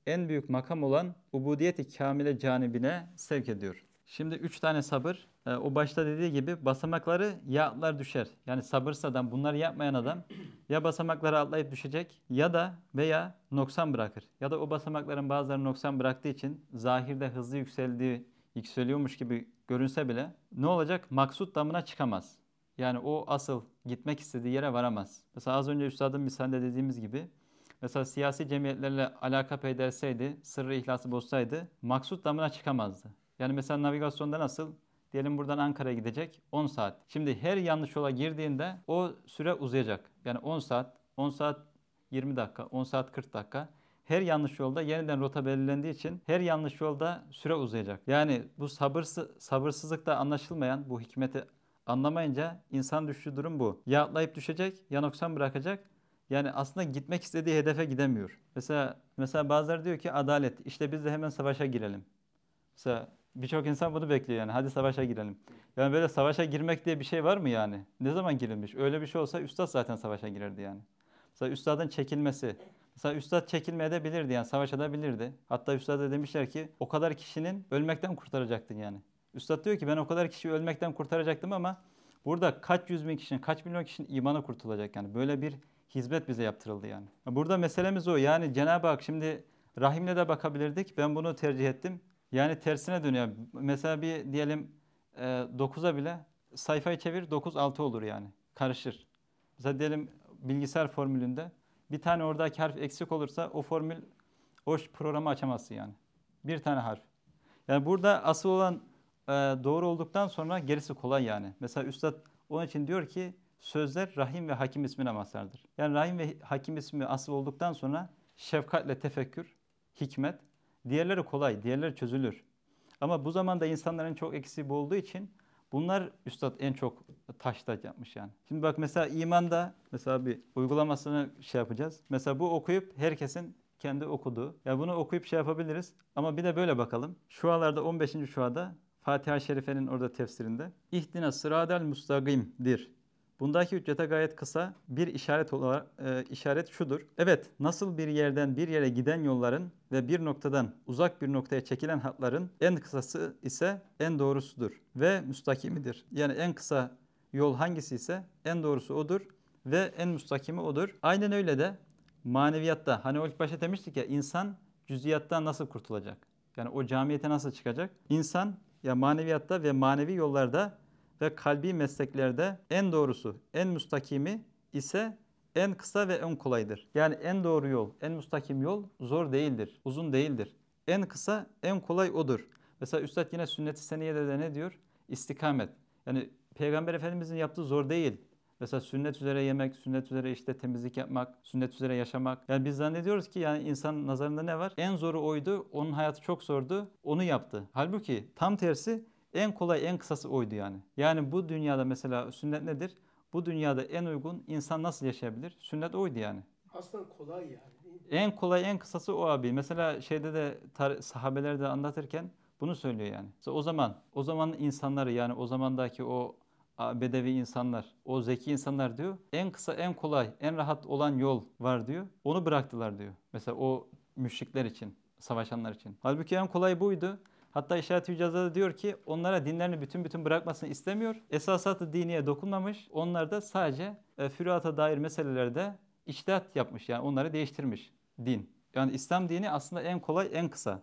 En büyük makam olan ubudiyeti kamile canibine sevk ediyor. Şimdi üç tane sabır. E, o başta dediği gibi basamakları ya atlar düşer. Yani sabırsadan bunları yapmayan adam ya basamakları atlayıp düşecek ya da veya noksan bırakır. Ya da o basamakların bazıları noksan bıraktığı için zahirde hızlı yükseldiği, yükseliyormuş gibi görünse bile ne olacak? Maksut damına çıkamaz. Yani o asıl gitmek istediği yere varamaz. Mesela az önce üstadın misalde dediğimiz gibi mesela siyasi cemiyetlerle alaka peyderseydi, sırrı ihlası bozsaydı maksut damına çıkamazdı. Yani mesela navigasyonda nasıl? Diyelim buradan Ankara'ya gidecek 10 saat. Şimdi her yanlış yola girdiğinde o süre uzayacak. Yani 10 saat, 10 saat 20 dakika, 10 saat 40 dakika. Her yanlış yolda yeniden rota belirlendiği için her yanlış yolda süre uzayacak. Yani bu sabırsız, sabırsızlıkta anlaşılmayan bu hikmeti anlamayınca insan düştüğü durum bu. Ya atlayıp düşecek ya noksan bırakacak. Yani aslında gitmek istediği hedefe gidemiyor. Mesela mesela bazıları diyor ki adalet. İşte biz de hemen savaşa girelim. Mesela Birçok insan bunu bekliyor yani. Hadi savaşa girelim. Yani böyle savaşa girmek diye bir şey var mı yani? Ne zaman girilmiş? Öyle bir şey olsa üstad zaten savaşa girerdi yani. Mesela üstadın çekilmesi. Mesela üstad çekilmeye de bilirdi yani savaş edebilirdi. Hatta üstada demişler ki o kadar kişinin ölmekten kurtaracaktın yani. Üstad diyor ki ben o kadar kişi ölmekten kurtaracaktım ama burada kaç yüz bin kişinin, kaç milyon kişinin imanı kurtulacak yani. Böyle bir hizmet bize yaptırıldı yani. Burada meselemiz o. Yani Cenab-ı Hak şimdi rahimle de bakabilirdik. Ben bunu tercih ettim. Yani tersine dönüyor. Mesela bir diyelim 9'a e, bile sayfayı çevir 9 6 olur yani. Karışır. Mesela diyelim bilgisayar formülünde bir tane oradaki harf eksik olursa o formül o programı açamazsın yani. Bir tane harf. Yani burada asıl olan e, doğru olduktan sonra gerisi kolay yani. Mesela Üstad onun için diyor ki sözler Rahim ve Hakim ismine mazhardır. Yani Rahim ve Hakim ismi asıl olduktan sonra şefkatle tefekkür, hikmet Diğerleri kolay, diğerleri çözülür. Ama bu zamanda insanların çok eksiği bu olduğu için bunlar üstad en çok taştaç yapmış yani. Şimdi bak mesela imanda mesela bir uygulamasını şey yapacağız. Mesela bu okuyup herkesin kendi okuduğu. Ya yani bunu okuyup şey yapabiliriz. Ama bir de böyle bakalım. Şualarda 15. şuada Fatiha Şerife'nin orada tefsirinde İhdina sıradel müstakim'dir Bundaki ücrete gayet kısa bir işaret olarak e, işaret şudur. Evet, nasıl bir yerden bir yere giden yolların ve bir noktadan uzak bir noktaya çekilen hatların en kısası ise en doğrusudur ve müstakimidir. Yani en kısa yol hangisi ise en doğrusu odur ve en müstakimi odur. Aynen öyle de maneviyatta hani ilk başta demiştik ya insan cüziyattan nasıl kurtulacak? Yani o camiyete nasıl çıkacak? İnsan ya maneviyatta ve manevi yollarda ve kalbi mesleklerde en doğrusu, en müstakimi ise en kısa ve en kolaydır. Yani en doğru yol, en müstakim yol zor değildir, uzun değildir. En kısa, en kolay odur. Mesela Üstad yine sünnet-i seniyede de ne diyor? İstikamet. Yani Peygamber Efendimizin yaptığı zor değil. Mesela sünnet üzere yemek, sünnet üzere işte temizlik yapmak, sünnet üzere yaşamak. Yani biz zannediyoruz ki yani insan nazarında ne var? En zoru oydu, onun hayatı çok zordu, onu yaptı. Halbuki tam tersi en kolay en kısası oydu yani. Yani bu dünyada mesela sünnet nedir? Bu dünyada en uygun insan nasıl yaşayabilir? Sünnet oydu yani. Aslında kolay yani. En kolay en kısası o abi. Mesela şeyde de sahabelerde anlatırken bunu söylüyor yani. Mesela o zaman o zaman insanları yani o zamandaki o bedevi insanlar, o zeki insanlar diyor. En kısa, en kolay, en rahat olan yol var diyor. Onu bıraktılar diyor. Mesela o müşrikler için, savaşanlar için. Halbuki en kolay buydu. Hatta işaret Hücaz'da diyor ki onlara dinlerini bütün bütün bırakmasını istemiyor. esasat diniye dokunmamış. Onlar da sadece e, fürata dair meselelerde içtihat yapmış. Yani onları değiştirmiş din. Yani İslam dini aslında en kolay, en kısa.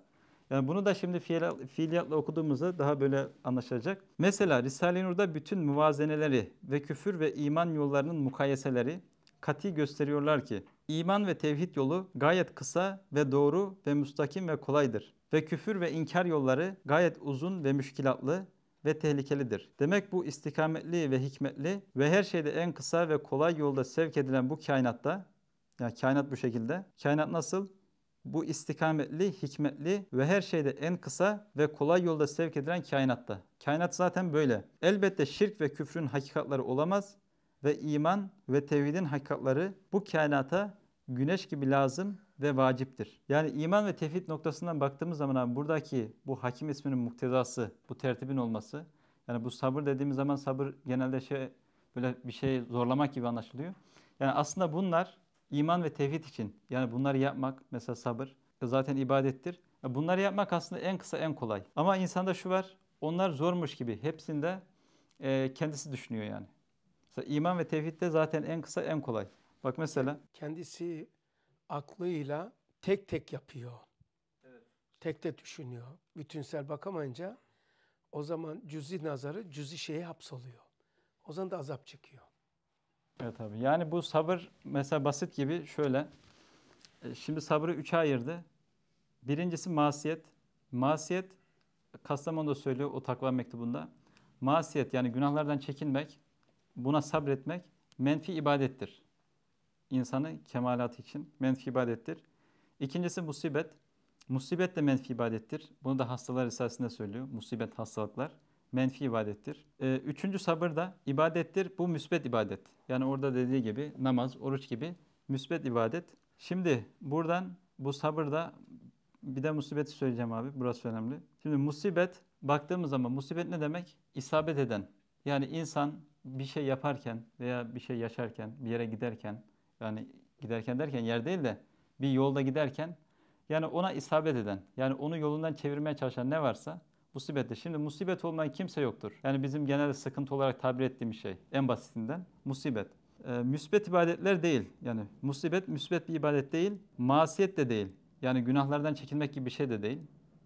Yani bunu da şimdi fiiliyatla okuduğumuzda daha böyle anlaşılacak. Mesela Risale-i Nur'da bütün muvazeneleri ve küfür ve iman yollarının mukayeseleri kati gösteriyorlar ki iman ve tevhid yolu gayet kısa ve doğru ve müstakim ve kolaydır ve küfür ve inkar yolları gayet uzun ve müşkilatlı ve tehlikelidir. Demek bu istikametli ve hikmetli ve her şeyde en kısa ve kolay yolda sevk edilen bu kainatta, yani kainat bu şekilde. Kainat nasıl? Bu istikametli, hikmetli ve her şeyde en kısa ve kolay yolda sevk edilen kainatta. Kainat zaten böyle. Elbette şirk ve küfrün hakikatları olamaz ve iman ve tevhidin hakikatları bu kainata güneş gibi lazım ve vaciptir. Yani iman ve tevhid noktasından baktığımız zaman abi buradaki bu hakim isminin muktedası, bu tertibin olması. Yani bu sabır dediğimiz zaman sabır genelde şey böyle bir şey zorlamak gibi anlaşılıyor. Yani aslında bunlar iman ve tevhid için. Yani bunları yapmak mesela sabır zaten ibadettir. Bunları yapmak aslında en kısa en kolay. Ama insanda şu var. Onlar zormuş gibi hepsinde e, kendisi düşünüyor yani. Mesela iman ve de zaten en kısa en kolay. Bak mesela kendisi aklıyla tek tek yapıyor. Evet. Tek tek düşünüyor. Bütünsel bakamayınca o zaman cüzi nazarı cüzi şeye hapsoluyor. O zaman da azap çekiyor. Evet abi. Yani bu sabır mesela basit gibi şöyle. E, şimdi sabrı üçe ayırdı. Birincisi masiyet. Masiyet Kastamonu da söylüyor o takva mektubunda. Masiyet yani günahlardan çekinmek, buna sabretmek menfi ibadettir insanı kemalat için menfi ibadettir. İkincisi musibet. Musibet de menfi ibadettir. Bunu da hastalar esasında söylüyor. Musibet hastalıklar menfi ibadettir. E, üçüncü sabır da ibadettir. Bu müsbet ibadet. Yani orada dediği gibi namaz, oruç gibi müsbet ibadet. Şimdi buradan bu sabırda bir de musibeti söyleyeceğim abi. Burası önemli. Şimdi musibet baktığımız zaman musibet ne demek? İsabet eden. Yani insan bir şey yaparken veya bir şey yaşarken, bir yere giderken yani giderken derken yer değil de bir yolda giderken yani ona isabet eden yani onu yolundan çevirmeye çalışan ne varsa musibette. Şimdi musibet olmayan kimse yoktur. Yani bizim genelde sıkıntı olarak tabir ettiğimiz şey en basitinden musibet. E, müsbet ibadetler değil. Yani musibet müsbet bir ibadet değil. Masiyet de değil. Yani günahlardan çekilmek gibi bir şey de değil.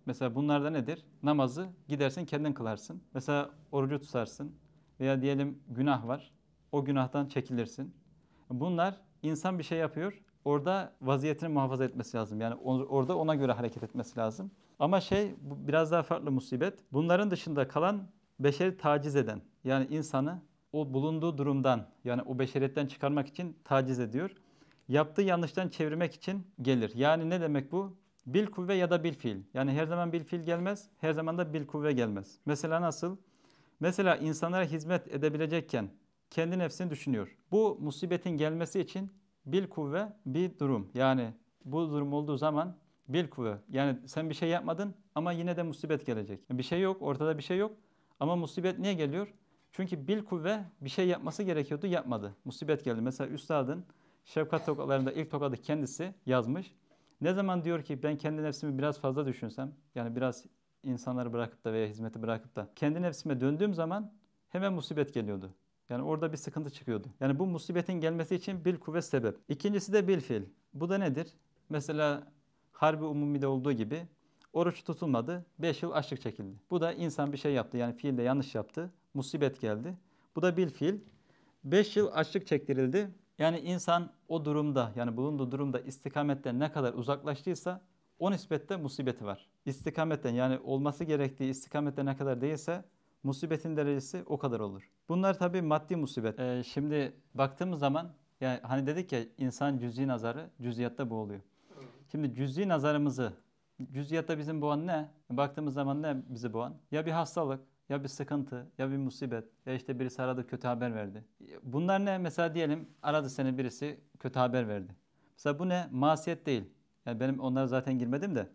Mesela bunlar da nedir? Namazı gidersin kendin kılarsın. Mesela orucu tutarsın. Veya diyelim günah var. O günahtan çekilirsin. Bunlar insan bir şey yapıyor. Orada vaziyetini muhafaza etmesi lazım. Yani orada ona göre hareket etmesi lazım. Ama şey biraz daha farklı musibet. Bunların dışında kalan beşeri taciz eden yani insanı o bulunduğu durumdan yani o beşeriyetten çıkarmak için taciz ediyor. Yaptığı yanlıştan çevirmek için gelir. Yani ne demek bu? Bil kuvve ya da bil fiil. Yani her zaman bil fiil gelmez, her zaman da bil kuvve gelmez. Mesela nasıl? Mesela insanlara hizmet edebilecekken kendi nefsini düşünüyor. Bu musibetin gelmesi için bil kuvve bir durum. Yani bu durum olduğu zaman bil kuvve. Yani sen bir şey yapmadın ama yine de musibet gelecek. Bir şey yok, ortada bir şey yok. Ama musibet niye geliyor? Çünkü bil kuvve bir şey yapması gerekiyordu, yapmadı. Musibet geldi. Mesela üstadın şefkat tokalarında ilk tokadı kendisi yazmış. Ne zaman diyor ki ben kendi nefsimi biraz fazla düşünsem, yani biraz insanları bırakıp da veya hizmeti bırakıp da kendi nefsime döndüğüm zaman hemen musibet geliyordu. Yani orada bir sıkıntı çıkıyordu. Yani bu musibetin gelmesi için bir kuvvet sebep. İkincisi de bil fil. Bu da nedir? Mesela harbi umumide olduğu gibi oruç tutulmadı. 5 yıl açlık çekildi. Bu da insan bir şey yaptı. Yani fiilde yanlış yaptı. Musibet geldi. Bu da bil fil, 5 yıl açlık çektirildi. Yani insan o durumda yani bulunduğu durumda istikametten ne kadar uzaklaştıysa o nispette musibeti var. İstikametten yani olması gerektiği istikamette ne kadar değilse musibetin derecesi o kadar olur. Bunlar tabii maddi musibet. Ee, şimdi baktığımız zaman yani hani dedik ya insan cüz'i nazarı cüz'iyatta bu oluyor. Şimdi cüz'i nazarımızı cüz'iyatta bizim boğan ne? Baktığımız zaman ne bizi boğan? Ya bir hastalık, ya bir sıkıntı, ya bir musibet, ya işte birisi aradı kötü haber verdi. Bunlar ne? Mesela diyelim aradı seni birisi kötü haber verdi. Mesela bu ne? Masiyet değil. Yani benim onlara zaten girmedim de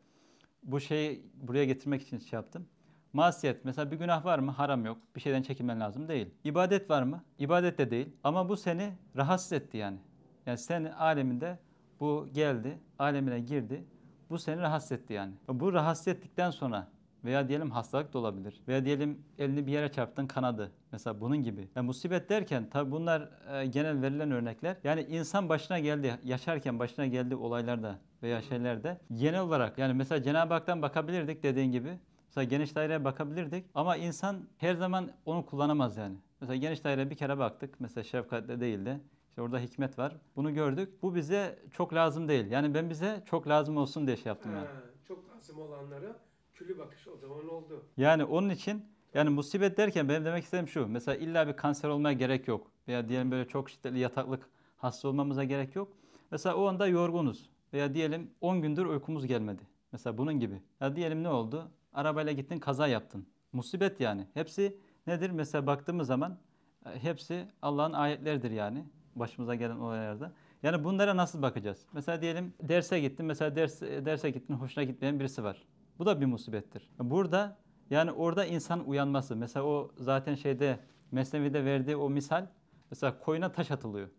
bu şeyi buraya getirmek için şey yaptım. Masiyet mesela bir günah var mı? Haram yok. Bir şeyden çekinmen lazım değil. İbadet var mı? İbadet de değil. Ama bu seni rahatsız etti yani. Yani sen aleminde bu geldi, alemine girdi. Bu seni rahatsız etti yani. Bu rahatsız ettikten sonra veya diyelim hastalık da olabilir. Veya diyelim elini bir yere çarptın kanadı. Mesela bunun gibi. Yani musibet derken tabi bunlar e, genel verilen örnekler. Yani insan başına geldi, yaşarken başına geldiği olaylarda veya şeylerde genel olarak yani mesela Cenab-ı Hak'tan bakabilirdik dediğin gibi. Mesela geniş daireye bakabilirdik ama insan her zaman onu kullanamaz yani. Mesela geniş daireye bir kere baktık. Mesela şefkatle değildi. İşte orada hikmet var. Bunu gördük. Bu bize çok lazım değil. Yani ben bize çok lazım olsun diye şey yaptım yani. Çok lazım olanlara külü bakış o zaman oldu. Yani onun için yani musibet derken benim demek istediğim şu. Mesela illa bir kanser olmaya gerek yok. Veya diyelim böyle çok şiddetli yataklık hasta olmamıza gerek yok. Mesela o anda yorgunuz. Veya diyelim 10 gündür uykumuz gelmedi. Mesela bunun gibi. Ya diyelim ne oldu? Arabayla gittin kaza yaptın. Musibet yani. Hepsi nedir? Mesela baktığımız zaman e, hepsi Allah'ın ayetleridir yani başımıza gelen olaylarda. Yani bunlara nasıl bakacağız? Mesela diyelim derse gittin, mesela ders, e, derse gittin, hoşuna gitmeyen birisi var. Bu da bir musibettir. Burada yani orada insan uyanması. Mesela o zaten şeyde Mesnevi'de verdiği o misal mesela koyuna taş atılıyor.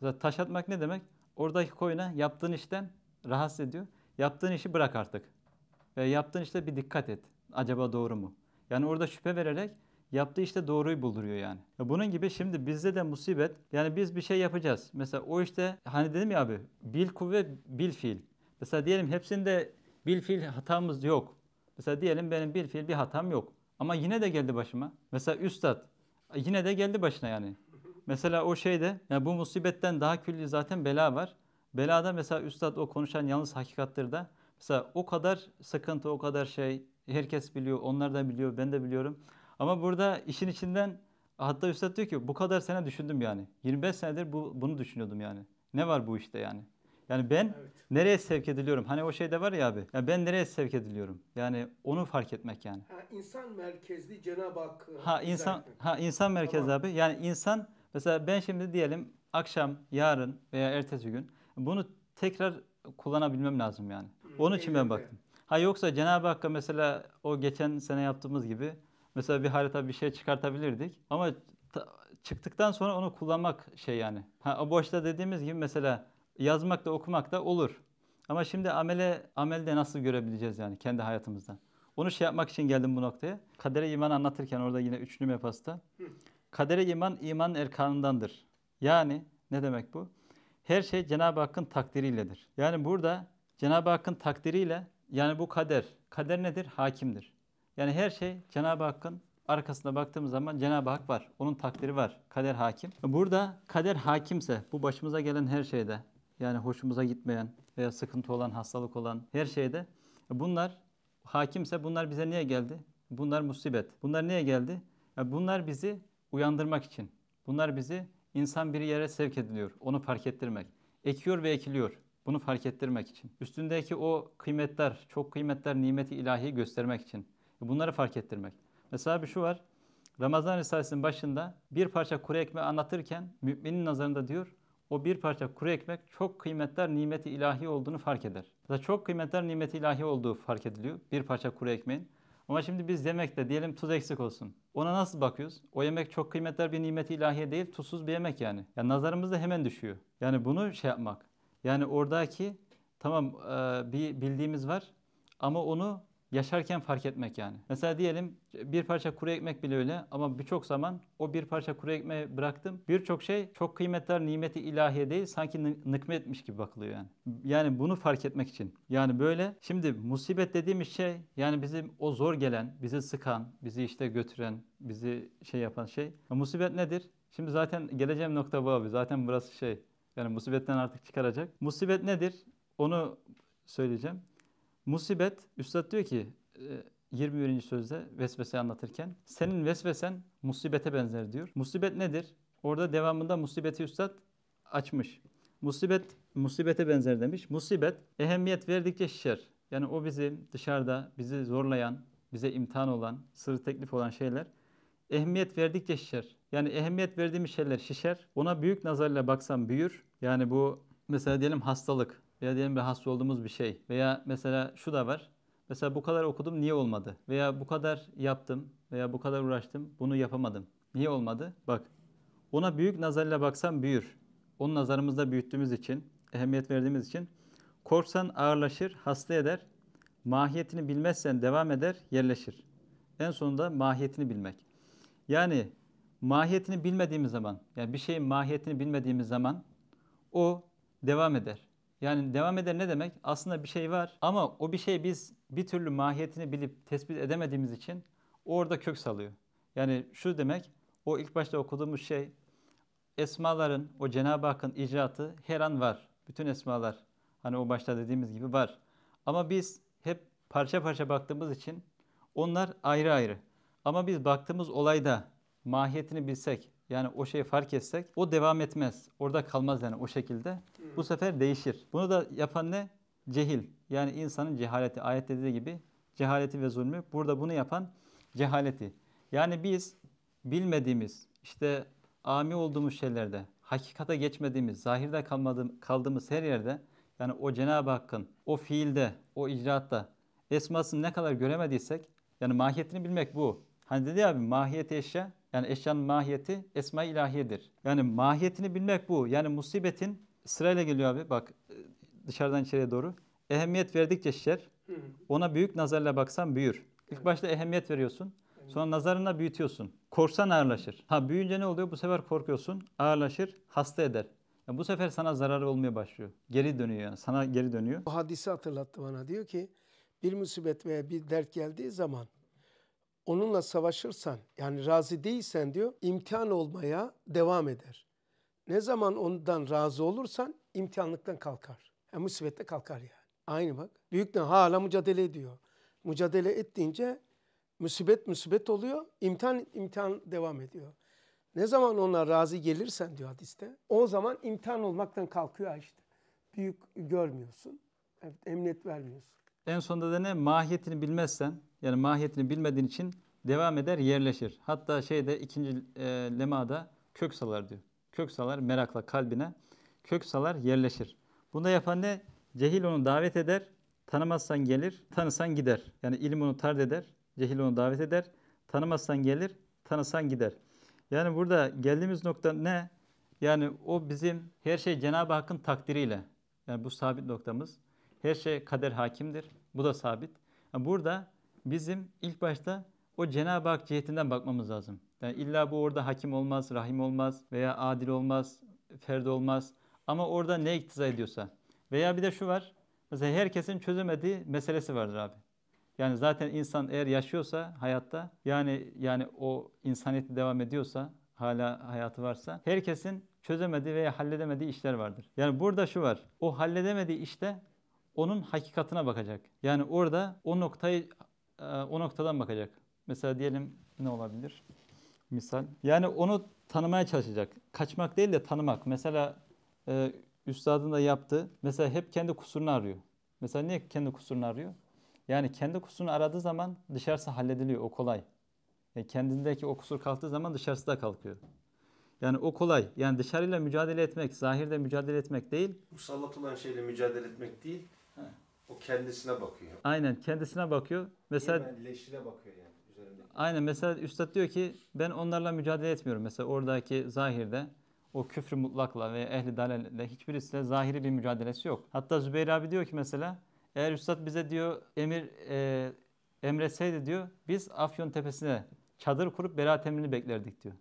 Mesela taş atmak ne demek? Oradaki koyuna yaptığın işten rahatsız ediyor. Yaptığın işi bırak artık e, yaptığın işte bir dikkat et. Acaba doğru mu? Yani orada şüphe vererek yaptığı işte doğruyu bulduruyor yani. Bunun gibi şimdi bizde de musibet yani biz bir şey yapacağız. Mesela o işte hani dedim ya abi bil kuvve bil fiil. Mesela diyelim hepsinde bil fiil hatamız yok. Mesela diyelim benim bil fiil bir hatam yok. Ama yine de geldi başıma. Mesela üstad yine de geldi başına yani. Mesela o şeyde yani bu musibetten daha külli zaten bela var. Belada mesela üstad o konuşan yalnız hakikattır da Mesela o kadar sıkıntı, o kadar şey herkes biliyor, onlar da biliyor, ben de biliyorum. Ama burada işin içinden hatta Üstad diyor ki bu kadar sene düşündüm yani. 25 senedir bu, bunu düşünüyordum yani. Ne var bu işte yani? Yani ben evet. nereye sevk ediliyorum? Hani o şey de var ya abi. Ya ben nereye sevk ediliyorum? Yani onu fark etmek yani. Ha, insan merkezli Cenab-ı Hak. Ha insan etmek. ha insan merkezli tamam. abi. Yani insan mesela ben şimdi diyelim akşam, yarın veya ertesi gün bunu tekrar kullanabilmem lazım yani. Onun için ben baktım. Ha yoksa Cenab-ı Hakk'a mesela o geçen sene yaptığımız gibi mesela bir harita bir şey çıkartabilirdik. Ama çıktıktan sonra onu kullanmak şey yani. Ha, boşta dediğimiz gibi mesela yazmak da okumak da olur. Ama şimdi amele amelde nasıl görebileceğiz yani kendi hayatımızda? Onu şey yapmak için geldim bu noktaya. Kadere iman anlatırken orada yine üçlü mefasta. Kadere iman iman erkanındandır. Yani ne demek bu? Her şey Cenab-ı Hakk'ın takdiriyledir. Yani burada Cenab-ı Hakk'ın takdiriyle yani bu kader. Kader nedir? Hakimdir. Yani her şey Cenab-ı Hakk'ın arkasına baktığımız zaman Cenab-ı Hak var. Onun takdiri var. Kader hakim. Burada kader hakimse bu başımıza gelen her şeyde yani hoşumuza gitmeyen veya sıkıntı olan, hastalık olan her şeyde bunlar hakimse bunlar bize niye geldi? Bunlar musibet. Bunlar niye geldi? E, bunlar bizi uyandırmak için. Bunlar bizi insan bir yere sevk ediliyor. Onu fark ettirmek. Ekiyor ve ekiliyor. Bunu fark ettirmek için. Üstündeki o kıymetler, çok kıymetler nimeti ilahi göstermek için. Bunları fark ettirmek. Mesela bir şu var. Ramazan Risalesi'nin başında bir parça kuru ekmeği anlatırken müminin nazarında diyor o bir parça kuru ekmek çok kıymetler nimeti ilahi olduğunu fark eder. Mesela çok kıymetler nimeti ilahi olduğu fark ediliyor bir parça kuru ekmeğin. Ama şimdi biz yemekte diyelim tuz eksik olsun. Ona nasıl bakıyoruz? O yemek çok kıymetler bir nimeti ilahiye değil, tuzsuz bir yemek yani. Ya yani nazarımız da hemen düşüyor. Yani bunu şey yapmak, yani oradaki tamam e, bir bildiğimiz var ama onu yaşarken fark etmek yani. Mesela diyelim bir parça kuru ekmek bile öyle ama birçok zaman o bir parça kuru ekmeği bıraktım. Birçok şey çok kıymetli nimeti ilahiye değil sanki nıkmetmiş gibi bakılıyor yani. Yani bunu fark etmek için. Yani böyle şimdi musibet dediğimiz şey yani bizim o zor gelen, bizi sıkan, bizi işte götüren, bizi şey yapan şey. Musibet nedir? Şimdi zaten geleceğim nokta bu abi. Zaten burası şey yani musibetten artık çıkaracak. Musibet nedir? Onu söyleyeceğim. Musibet, Üstad diyor ki 21. E, sözde vesvese anlatırken senin vesvesen musibete benzer diyor. Musibet nedir? Orada devamında musibeti Üstad açmış. Musibet, musibete benzer demiş. Musibet, ehemmiyet verdikçe şişer. Yani o bizi dışarıda, bizi zorlayan, bize imtihan olan, sırrı teklif olan şeyler ehemmiyet verdikçe şişer. Yani ehemmiyet verdiğimiz şeyler şişer. Ona büyük nazarla baksam büyür. Yani bu mesela diyelim hastalık veya diyelim bir hasta olduğumuz bir şey veya mesela şu da var. Mesela bu kadar okudum niye olmadı? Veya bu kadar yaptım veya bu kadar uğraştım bunu yapamadım. Niye olmadı? Bak ona büyük nazarla baksam büyür. Onun nazarımızda büyüttüğümüz için, ehemmiyet verdiğimiz için korsan ağırlaşır, hasta eder. Mahiyetini bilmezsen devam eder, yerleşir. En sonunda mahiyetini bilmek. Yani mahiyetini bilmediğimiz zaman, yani bir şeyin mahiyetini bilmediğimiz zaman o devam eder. Yani devam eder ne demek? Aslında bir şey var ama o bir şey biz bir türlü mahiyetini bilip tespit edemediğimiz için orada kök salıyor. Yani şu demek, o ilk başta okuduğumuz şey esmaların, o Cenab-ı Hakk'ın icraatı her an var. Bütün esmalar hani o başta dediğimiz gibi var. Ama biz hep parça parça baktığımız için onlar ayrı ayrı. Ama biz baktığımız olayda mahiyetini bilsek yani o şeyi fark etsek o devam etmez. Orada kalmaz yani o şekilde. Bu hmm. sefer değişir. Bunu da yapan ne? Cehil. Yani insanın cehaleti. Ayet dediği gibi cehaleti ve zulmü. Burada bunu yapan cehaleti. Yani biz bilmediğimiz işte ami olduğumuz şeylerde, hakikate geçmediğimiz, zahirde kalmadığım, kaldığımız her yerde yani o Cenab-ı Hakk'ın o fiilde, o icraatta esmasını ne kadar göremediysek yani mahiyetini bilmek bu. Hani dedi abi mahiyeti eşya yani eşyanın mahiyeti esma ilahiyedir. Yani mahiyetini bilmek bu. Yani musibetin sırayla geliyor abi bak e, dışarıdan içeriye doğru. Ehemmiyet verdikçe şer. Ona büyük nazarla baksan büyür. İlk başta ehemmiyet veriyorsun. Sonra nazarına büyütüyorsun. Korsan ağırlaşır. Ha büyüyünce ne oluyor? Bu sefer korkuyorsun. Ağırlaşır, hasta eder. Yani bu sefer sana zararı olmaya başlıyor. Geri dönüyor yani. Sana geri dönüyor. Bu hadisi hatırlattı bana. Diyor ki bir musibet veya bir dert geldiği zaman onunla savaşırsan yani razı değilsen diyor imtihan olmaya devam eder. Ne zaman ondan razı olursan imtihanlıktan kalkar. Yani musibette kalkar yani. Aynı bak. Büyükten hala mücadele ediyor. Mücadele ettiğince musibet musibet oluyor. İmtihan imtihan devam ediyor. Ne zaman ona razı gelirsen diyor hadiste o zaman imtihan olmaktan kalkıyor işte. Büyük görmüyorsun. Evet, emniyet vermiyorsun. En sonunda da ne? Mahiyetini bilmezsen yani mahiyetini bilmediğin için devam eder yerleşir. Hatta şeyde ikinci e, lemada kök salar diyor. Kök salar merakla kalbine. Kök salar yerleşir. Bunu yapan ne? Cehil onu davet eder. Tanımazsan gelir, tanısan gider. Yani ilim onu tard eder. Cehil onu davet eder. Tanımazsan gelir, tanısan gider. Yani burada geldiğimiz nokta ne? Yani o bizim her şey Cenab-ı Hakk'ın takdiriyle. Yani bu sabit noktamız. Her şey kader hakimdir. Bu da sabit. Yani burada bizim ilk başta o Cenab-ı Hak cihetinden bakmamız lazım. Yani illa bu orada hakim olmaz, rahim olmaz veya adil olmaz, ferd olmaz. Ama orada ne iktiza ediyorsa. Veya bir de şu var. Mesela herkesin çözemediği meselesi vardır abi. Yani zaten insan eğer yaşıyorsa hayatta yani yani o insaniyeti devam ediyorsa hala hayatı varsa herkesin çözemediği veya halledemediği işler vardır. Yani burada şu var. O halledemediği işte onun hakikatına bakacak. Yani orada o noktayı e, o noktadan bakacak. Mesela diyelim ne olabilir? Misal. Yani onu tanımaya çalışacak. Kaçmak değil de tanımak. Mesela e, üstadın da yaptı. Mesela hep kendi kusurunu arıyor. Mesela niye kendi kusurunu arıyor? Yani kendi kusurunu aradığı zaman dışarısı hallediliyor. O kolay. E, kendindeki o kusur kalktığı zaman dışarısı da kalkıyor. Yani o kolay. Yani dışarıyla mücadele etmek, zahirde mücadele etmek değil. Musallat olan şeyle mücadele etmek değil. He. O kendisine bakıyor. Aynen kendisine bakıyor. Mesela Değil mi? leşine bakıyor yani Aynen mesela üstad diyor ki ben onlarla mücadele etmiyorum. Mesela oradaki zahirde o küfrü mutlakla ve ehli dalelle hiçbirisiyle zahiri bir mücadelesi yok. Hatta Zübeyir abi diyor ki mesela eğer üstad bize diyor emir e, emretseydi diyor biz Afyon tepesine çadır kurup beraat emrini beklerdik diyor.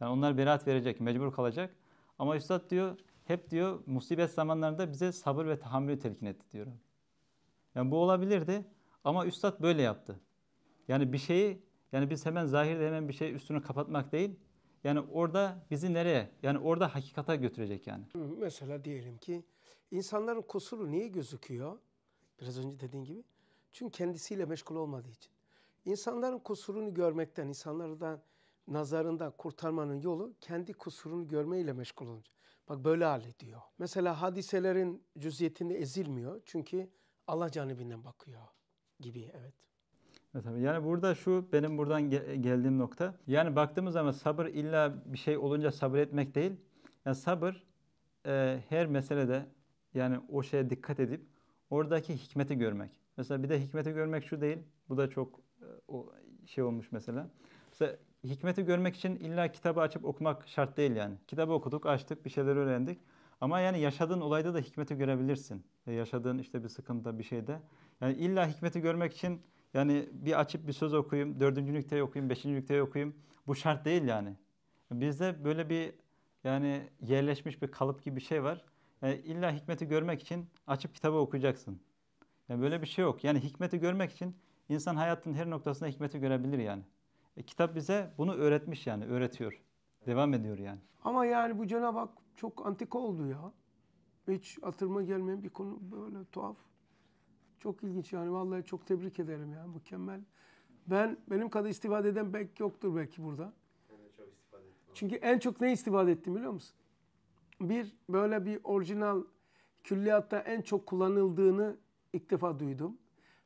Yani onlar beraat verecek, mecbur kalacak. Ama üstad diyor hep diyor musibet zamanlarında bize sabır ve tahammülü telkin etti diyor. Yani bu olabilirdi ama üstad böyle yaptı. Yani bir şeyi yani biz hemen zahirde hemen bir şey üstünü kapatmak değil. Yani orada bizi nereye? Yani orada hakikata götürecek yani. Mesela diyelim ki insanların kusuru niye gözüküyor? Biraz önce dediğin gibi. Çünkü kendisiyle meşgul olmadığı için. İnsanların kusurunu görmekten, insanlardan nazarından kurtarmanın yolu kendi kusurunu görmeyle meşgul olunca. Bak böyle hallediyor. Mesela hadiselerin cüziyetinde ezilmiyor. Çünkü Allah canibinden bakıyor gibi evet. Tabii yani burada şu benim buradan geldiğim nokta. Yani baktığımız zaman sabır illa bir şey olunca sabır etmek değil. Yani sabır e, her meselede yani o şeye dikkat edip oradaki hikmeti görmek. Mesela bir de hikmeti görmek şu değil. Bu da çok e, o şey olmuş mesela. Mesela hikmeti görmek için illa kitabı açıp okumak şart değil yani. Kitabı okuduk, açtık, bir şeyler öğrendik. Ama yani yaşadığın olayda da hikmeti görebilirsin. E, yaşadığın işte bir sıkıntıda bir şeyde. Yani illa hikmeti görmek için yani bir açıp bir söz okuyayım, dördüncü nükteyi okuyayım, beşinci nükteyi okuyayım. Bu şart değil yani. Bizde böyle bir yani yerleşmiş bir kalıp gibi bir şey var. Yani e, illa hikmeti görmek için açıp kitabı okuyacaksın. Yani böyle bir şey yok. Yani hikmeti görmek için insan hayatın her noktasında hikmeti görebilir yani. E, kitap bize bunu öğretmiş yani, öğretiyor. Devam ediyor yani. Ama yani bu Cenab-ı Hak çok antik oldu ya. Hiç hatırıma gelmeyen bir konu böyle tuhaf. Çok ilginç yani vallahi çok tebrik ederim ya mükemmel. Ben benim kadar istifade eden belki yoktur belki burada. çok istifade. Çünkü en çok ne istifade ettim biliyor musun? Bir böyle bir orijinal külliyatta en çok kullanıldığını ilk defa duydum.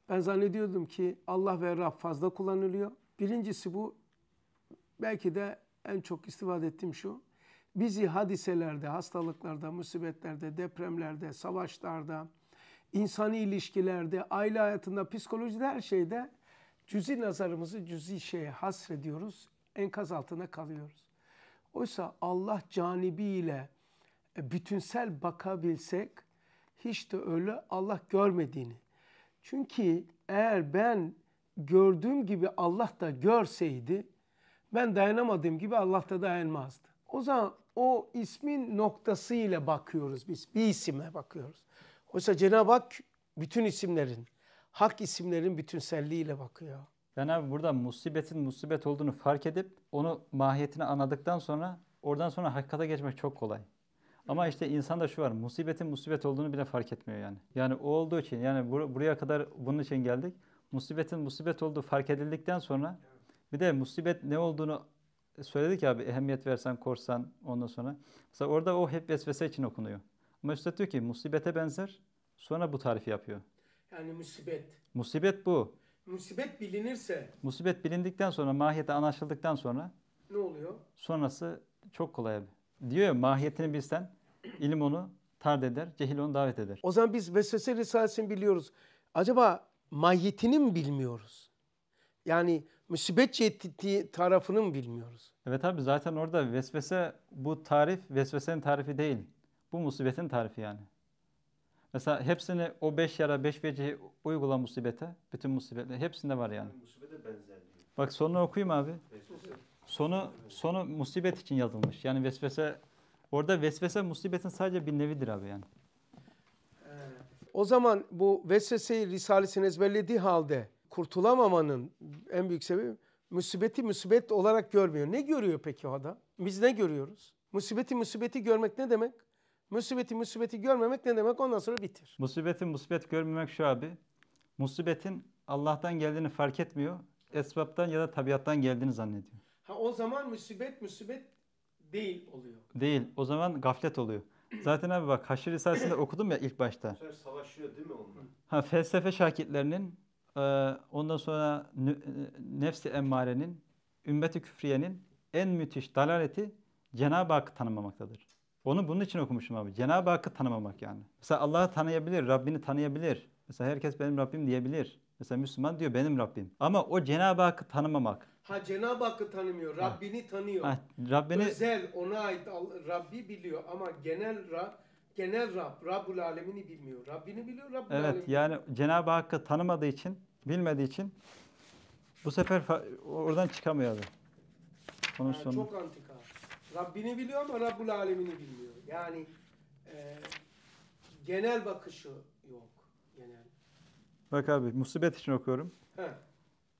Ben zannediyordum ki Allah ve Rab fazla kullanılıyor. Birincisi bu belki de en çok istifade ettiğim şu. Bizi hadiselerde, hastalıklarda, musibetlerde, depremlerde, savaşlarda, insani ilişkilerde, aile hayatında, psikolojide her şeyde cüzi nazarımızı cüzi şeye hasrediyoruz. Enkaz altına kalıyoruz. Oysa Allah canibiyle e, bütünsel bakabilsek hiç de öyle Allah görmediğini. Çünkü eğer ben gördüğüm gibi Allah da görseydi ben dayanamadığım gibi Allah da dayanmazdı. O zaman o ismin noktasıyla bakıyoruz biz. Bir isime bakıyoruz. Oysa Cenab-ı Hak bütün isimlerin, hak isimlerin bütünselliğiyle bakıyor. Yani abi burada musibetin musibet olduğunu fark edip onu mahiyetini anladıktan sonra oradan sonra hakikate geçmek çok kolay. Ama işte insanda şu var. Musibetin musibet olduğunu bile fark etmiyor yani. Yani o olduğu için yani bur- buraya kadar bunun için geldik. Musibetin musibet olduğu fark edildikten sonra bir de musibet ne olduğunu söyledik abi ehemmiyet versen korsan ondan sonra. Mesela orada o hep vesvese için okunuyor. Ama Üstad diyor ki musibete benzer sonra bu tarifi yapıyor. Yani musibet. Musibet bu. Musibet bilinirse. Musibet bilindikten sonra mahiyeti anlaşıldıktan sonra. Ne oluyor? Sonrası çok kolay abi. Diyor ya mahiyetini bilsen ilim onu tard eder, cehil onu davet eder. O zaman biz vesvese risalesini biliyoruz. Acaba mahiyetini mi bilmiyoruz? Yani müsibet çektiği tarafının bilmiyoruz? Evet abi zaten orada vesvese bu tarif vesvesenin tarifi değil. Bu musibetin tarifi yani. Mesela hepsini o beş yara beş vecihi uygula musibete. Bütün musibetler hepsinde var yani. Bak sonunu okuyayım abi. Sonu sonu musibet için yazılmış. Yani vesvese orada vesvese musibetin sadece bir nevidir abi yani. O zaman bu vesveseyi risalesini ezberlediği halde kurtulamamanın en büyük sebebi musibeti musibet olarak görmüyor. Ne görüyor peki o adam? Biz ne görüyoruz? Musibeti musibeti görmek ne demek? Musibeti musibeti görmemek ne demek? Ondan sonra bitir. Musibeti musibet görmemek şu abi. Musibetin Allah'tan geldiğini fark etmiyor. Esbaptan ya da tabiattan geldiğini zannediyor. Ha o zaman musibet musibet değil oluyor. Değil. O zaman gaflet oluyor. Zaten abi bak Haşr Risalesi'nde okudum ya ilk başta. Savaşıyor değil mi onlar? Ha felsefe şakitlerinin ee, ondan sonra e, nefsi emmarenin, ümmeti küfriyenin en müthiş dalaleti Cenab-ı Hakk'ı tanımamaktadır. Onu bunun için okumuşum abi. Cenab-ı Hakk'ı tanımamak yani. Mesela Allah'ı tanıyabilir, Rabbini tanıyabilir. Mesela herkes benim Rabbim diyebilir. Mesela Müslüman diyor benim Rabbim. Ama o Cenab-ı Hakk'ı tanımamak. Ha Cenab-ı Hakk'ı tanımıyor. Rabbini ha. tanıyor. Ha, Rabbini... Özel ona ait Rabbi biliyor ama genel Rab genel Rab, Rabbul Alemini bilmiyor. Rabbini biliyor, Rabbul Evet Alemini. yani Cenab-ı Hakk'ı tanımadığı için, bilmediği için bu sefer oradan çıkamıyordu. Onun yani sonunda. Çok antika. Rabbini biliyor ama Rabbul Alemini bilmiyor. Yani e, genel bakışı yok. Genel. Bak abi musibet için okuyorum. He.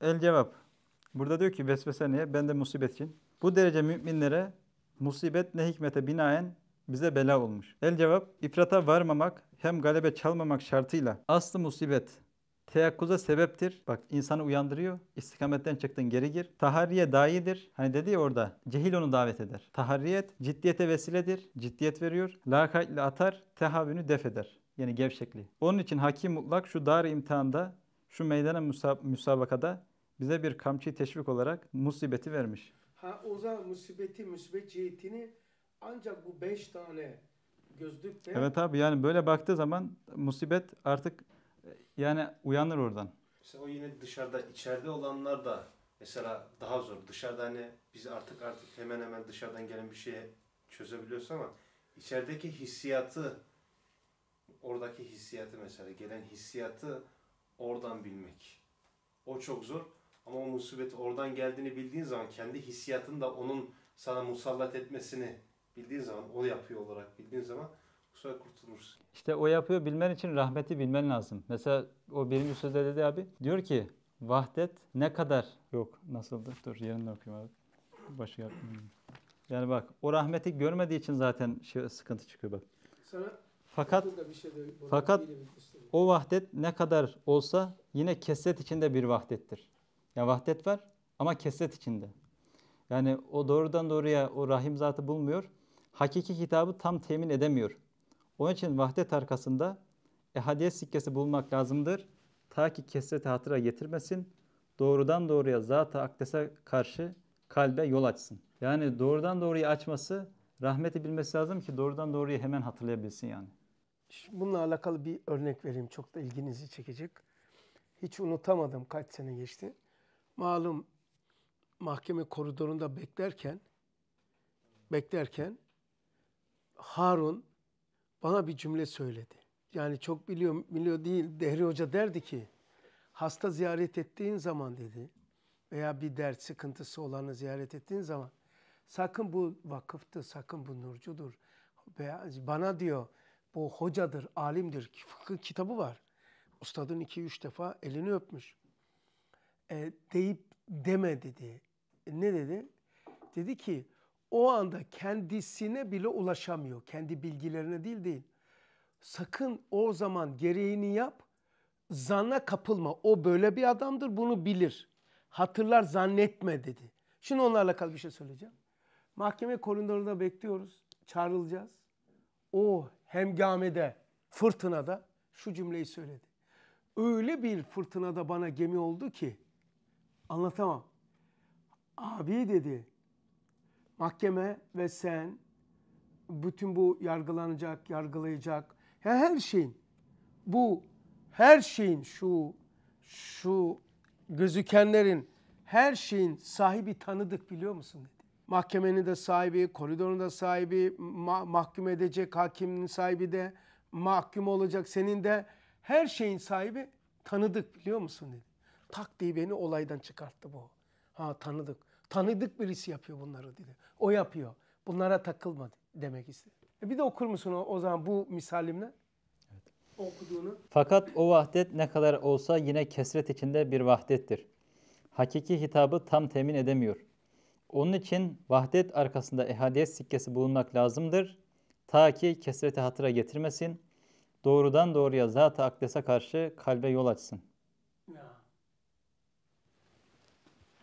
El cevap. Burada diyor ki vesvese niye? Ben de musibet için. Bu derece müminlere musibet ne hikmete binaen bize bela olmuş. El cevap ifrata varmamak hem galebe çalmamak şartıyla aslı musibet teyakkuza sebeptir. Bak insanı uyandırıyor. İstikametten çıktın geri gir. tahariye daidir. Hani dedi ya orada cehil onu davet eder. tahariyet ciddiyete vesiledir. Ciddiyet veriyor. Lakaytla atar. Tehavünü def eder. Yani gevşekliği. Onun için hakim mutlak şu dar imtihanda şu meydana müsab müsabakada bize bir kamçı teşvik olarak musibeti vermiş. Ha o zaman musibeti, musibet cihetini ancak bu beş tane gözlükle... Evet abi yani böyle baktığı zaman musibet artık e, yani uyanır oradan. Mesela o yine dışarıda içeride olanlar da mesela daha zor. Dışarıda hani biz artık artık hemen hemen dışarıdan gelen bir şeye çözebiliyoruz ama içerideki hissiyatı oradaki hissiyatı mesela gelen hissiyatı oradan bilmek. O çok zor ama o musibet oradan geldiğini bildiğin zaman kendi hissiyatın da onun sana musallat etmesini bildiğin zaman, o yapıyor olarak bildiğin zaman bu sefer kurtulursun. İşte o yapıyor bilmen için rahmeti bilmen lazım. Mesela o birinci sözde dedi abi. Diyor ki vahdet ne kadar yok nasıldı? Dur yerinde okuyayım abi. Başı yapmayayım. Yani bak o rahmeti görmediği için zaten şey, sıkıntı çıkıyor bak. Sana fakat şey de, fakat şey o vahdet ne kadar olsa yine kesret içinde bir vahdettir. Yani vahdet var ama kesret içinde. Yani o doğrudan doğruya o rahim zatı bulmuyor hakiki kitabı tam temin edemiyor. Onun için vahdet arkasında ehadiyet sikkesi bulmak lazımdır. Ta ki kesreti hatıra getirmesin. Doğrudan doğruya zat-ı akdese karşı kalbe yol açsın. Yani doğrudan doğruyu açması rahmeti bilmesi lazım ki doğrudan doğruyu hemen hatırlayabilsin yani. Şimdi bununla alakalı bir örnek vereyim. Çok da ilginizi çekecek. Hiç unutamadım kaç sene geçti. Malum mahkeme koridorunda beklerken beklerken Harun bana bir cümle söyledi. Yani çok biliyor, biliyor değil. Dehri Hoca derdi ki hasta ziyaret ettiğin zaman dedi veya bir dert sıkıntısı olanı ziyaret ettiğin zaman sakın bu vakıftı, sakın bu nurcudur. veya Bana diyor bu hocadır, alimdir. Fıkıh kitabı var. Ustadın iki üç defa elini öpmüş. E, deyip deme dedi. E, ne dedi? Dedi ki o anda kendisine bile ulaşamıyor. Kendi bilgilerine değil değil. Sakın o zaman gereğini yap. zana kapılma. O böyle bir adamdır bunu bilir. Hatırlar zannetme dedi. Şimdi onlarla alakalı bir şey söyleyeceğim. Mahkeme koridorunda bekliyoruz. Çağrılacağız. O hemgamede, fırtınada şu cümleyi söyledi. Öyle bir fırtınada bana gemi oldu ki anlatamam. Abi dedi mahkeme ve sen bütün bu yargılanacak, yargılayacak her şeyin bu her şeyin şu şu gözükenlerin her şeyin sahibi tanıdık biliyor musun Mahkemenin de sahibi, koridorun da sahibi, ma mahkum edecek hakimin sahibi de, mahkum olacak senin de her şeyin sahibi tanıdık biliyor musun dedi. Tak diye beni olaydan çıkarttı bu. Ha tanıdık. Tanıdık birisi yapıyor bunları dedi. O yapıyor. Bunlara takılma demek istedi. E, bir de okur musun o, o zaman bu misalimle? Evet. Okuduğunu. Fakat o vahdet ne kadar olsa yine kesret içinde bir vahdettir. Hakiki hitabı tam temin edemiyor. Onun için vahdet arkasında ehadiyet sikkesi bulunmak lazımdır. Ta ki kesreti hatıra getirmesin. Doğrudan doğruya zat-ı akdese karşı kalbe yol açsın. Ya.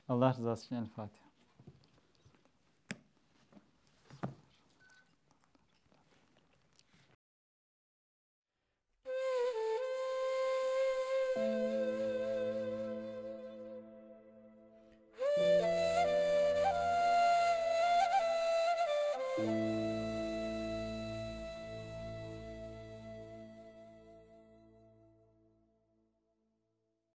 Allah rızası için El Fatiha. thank you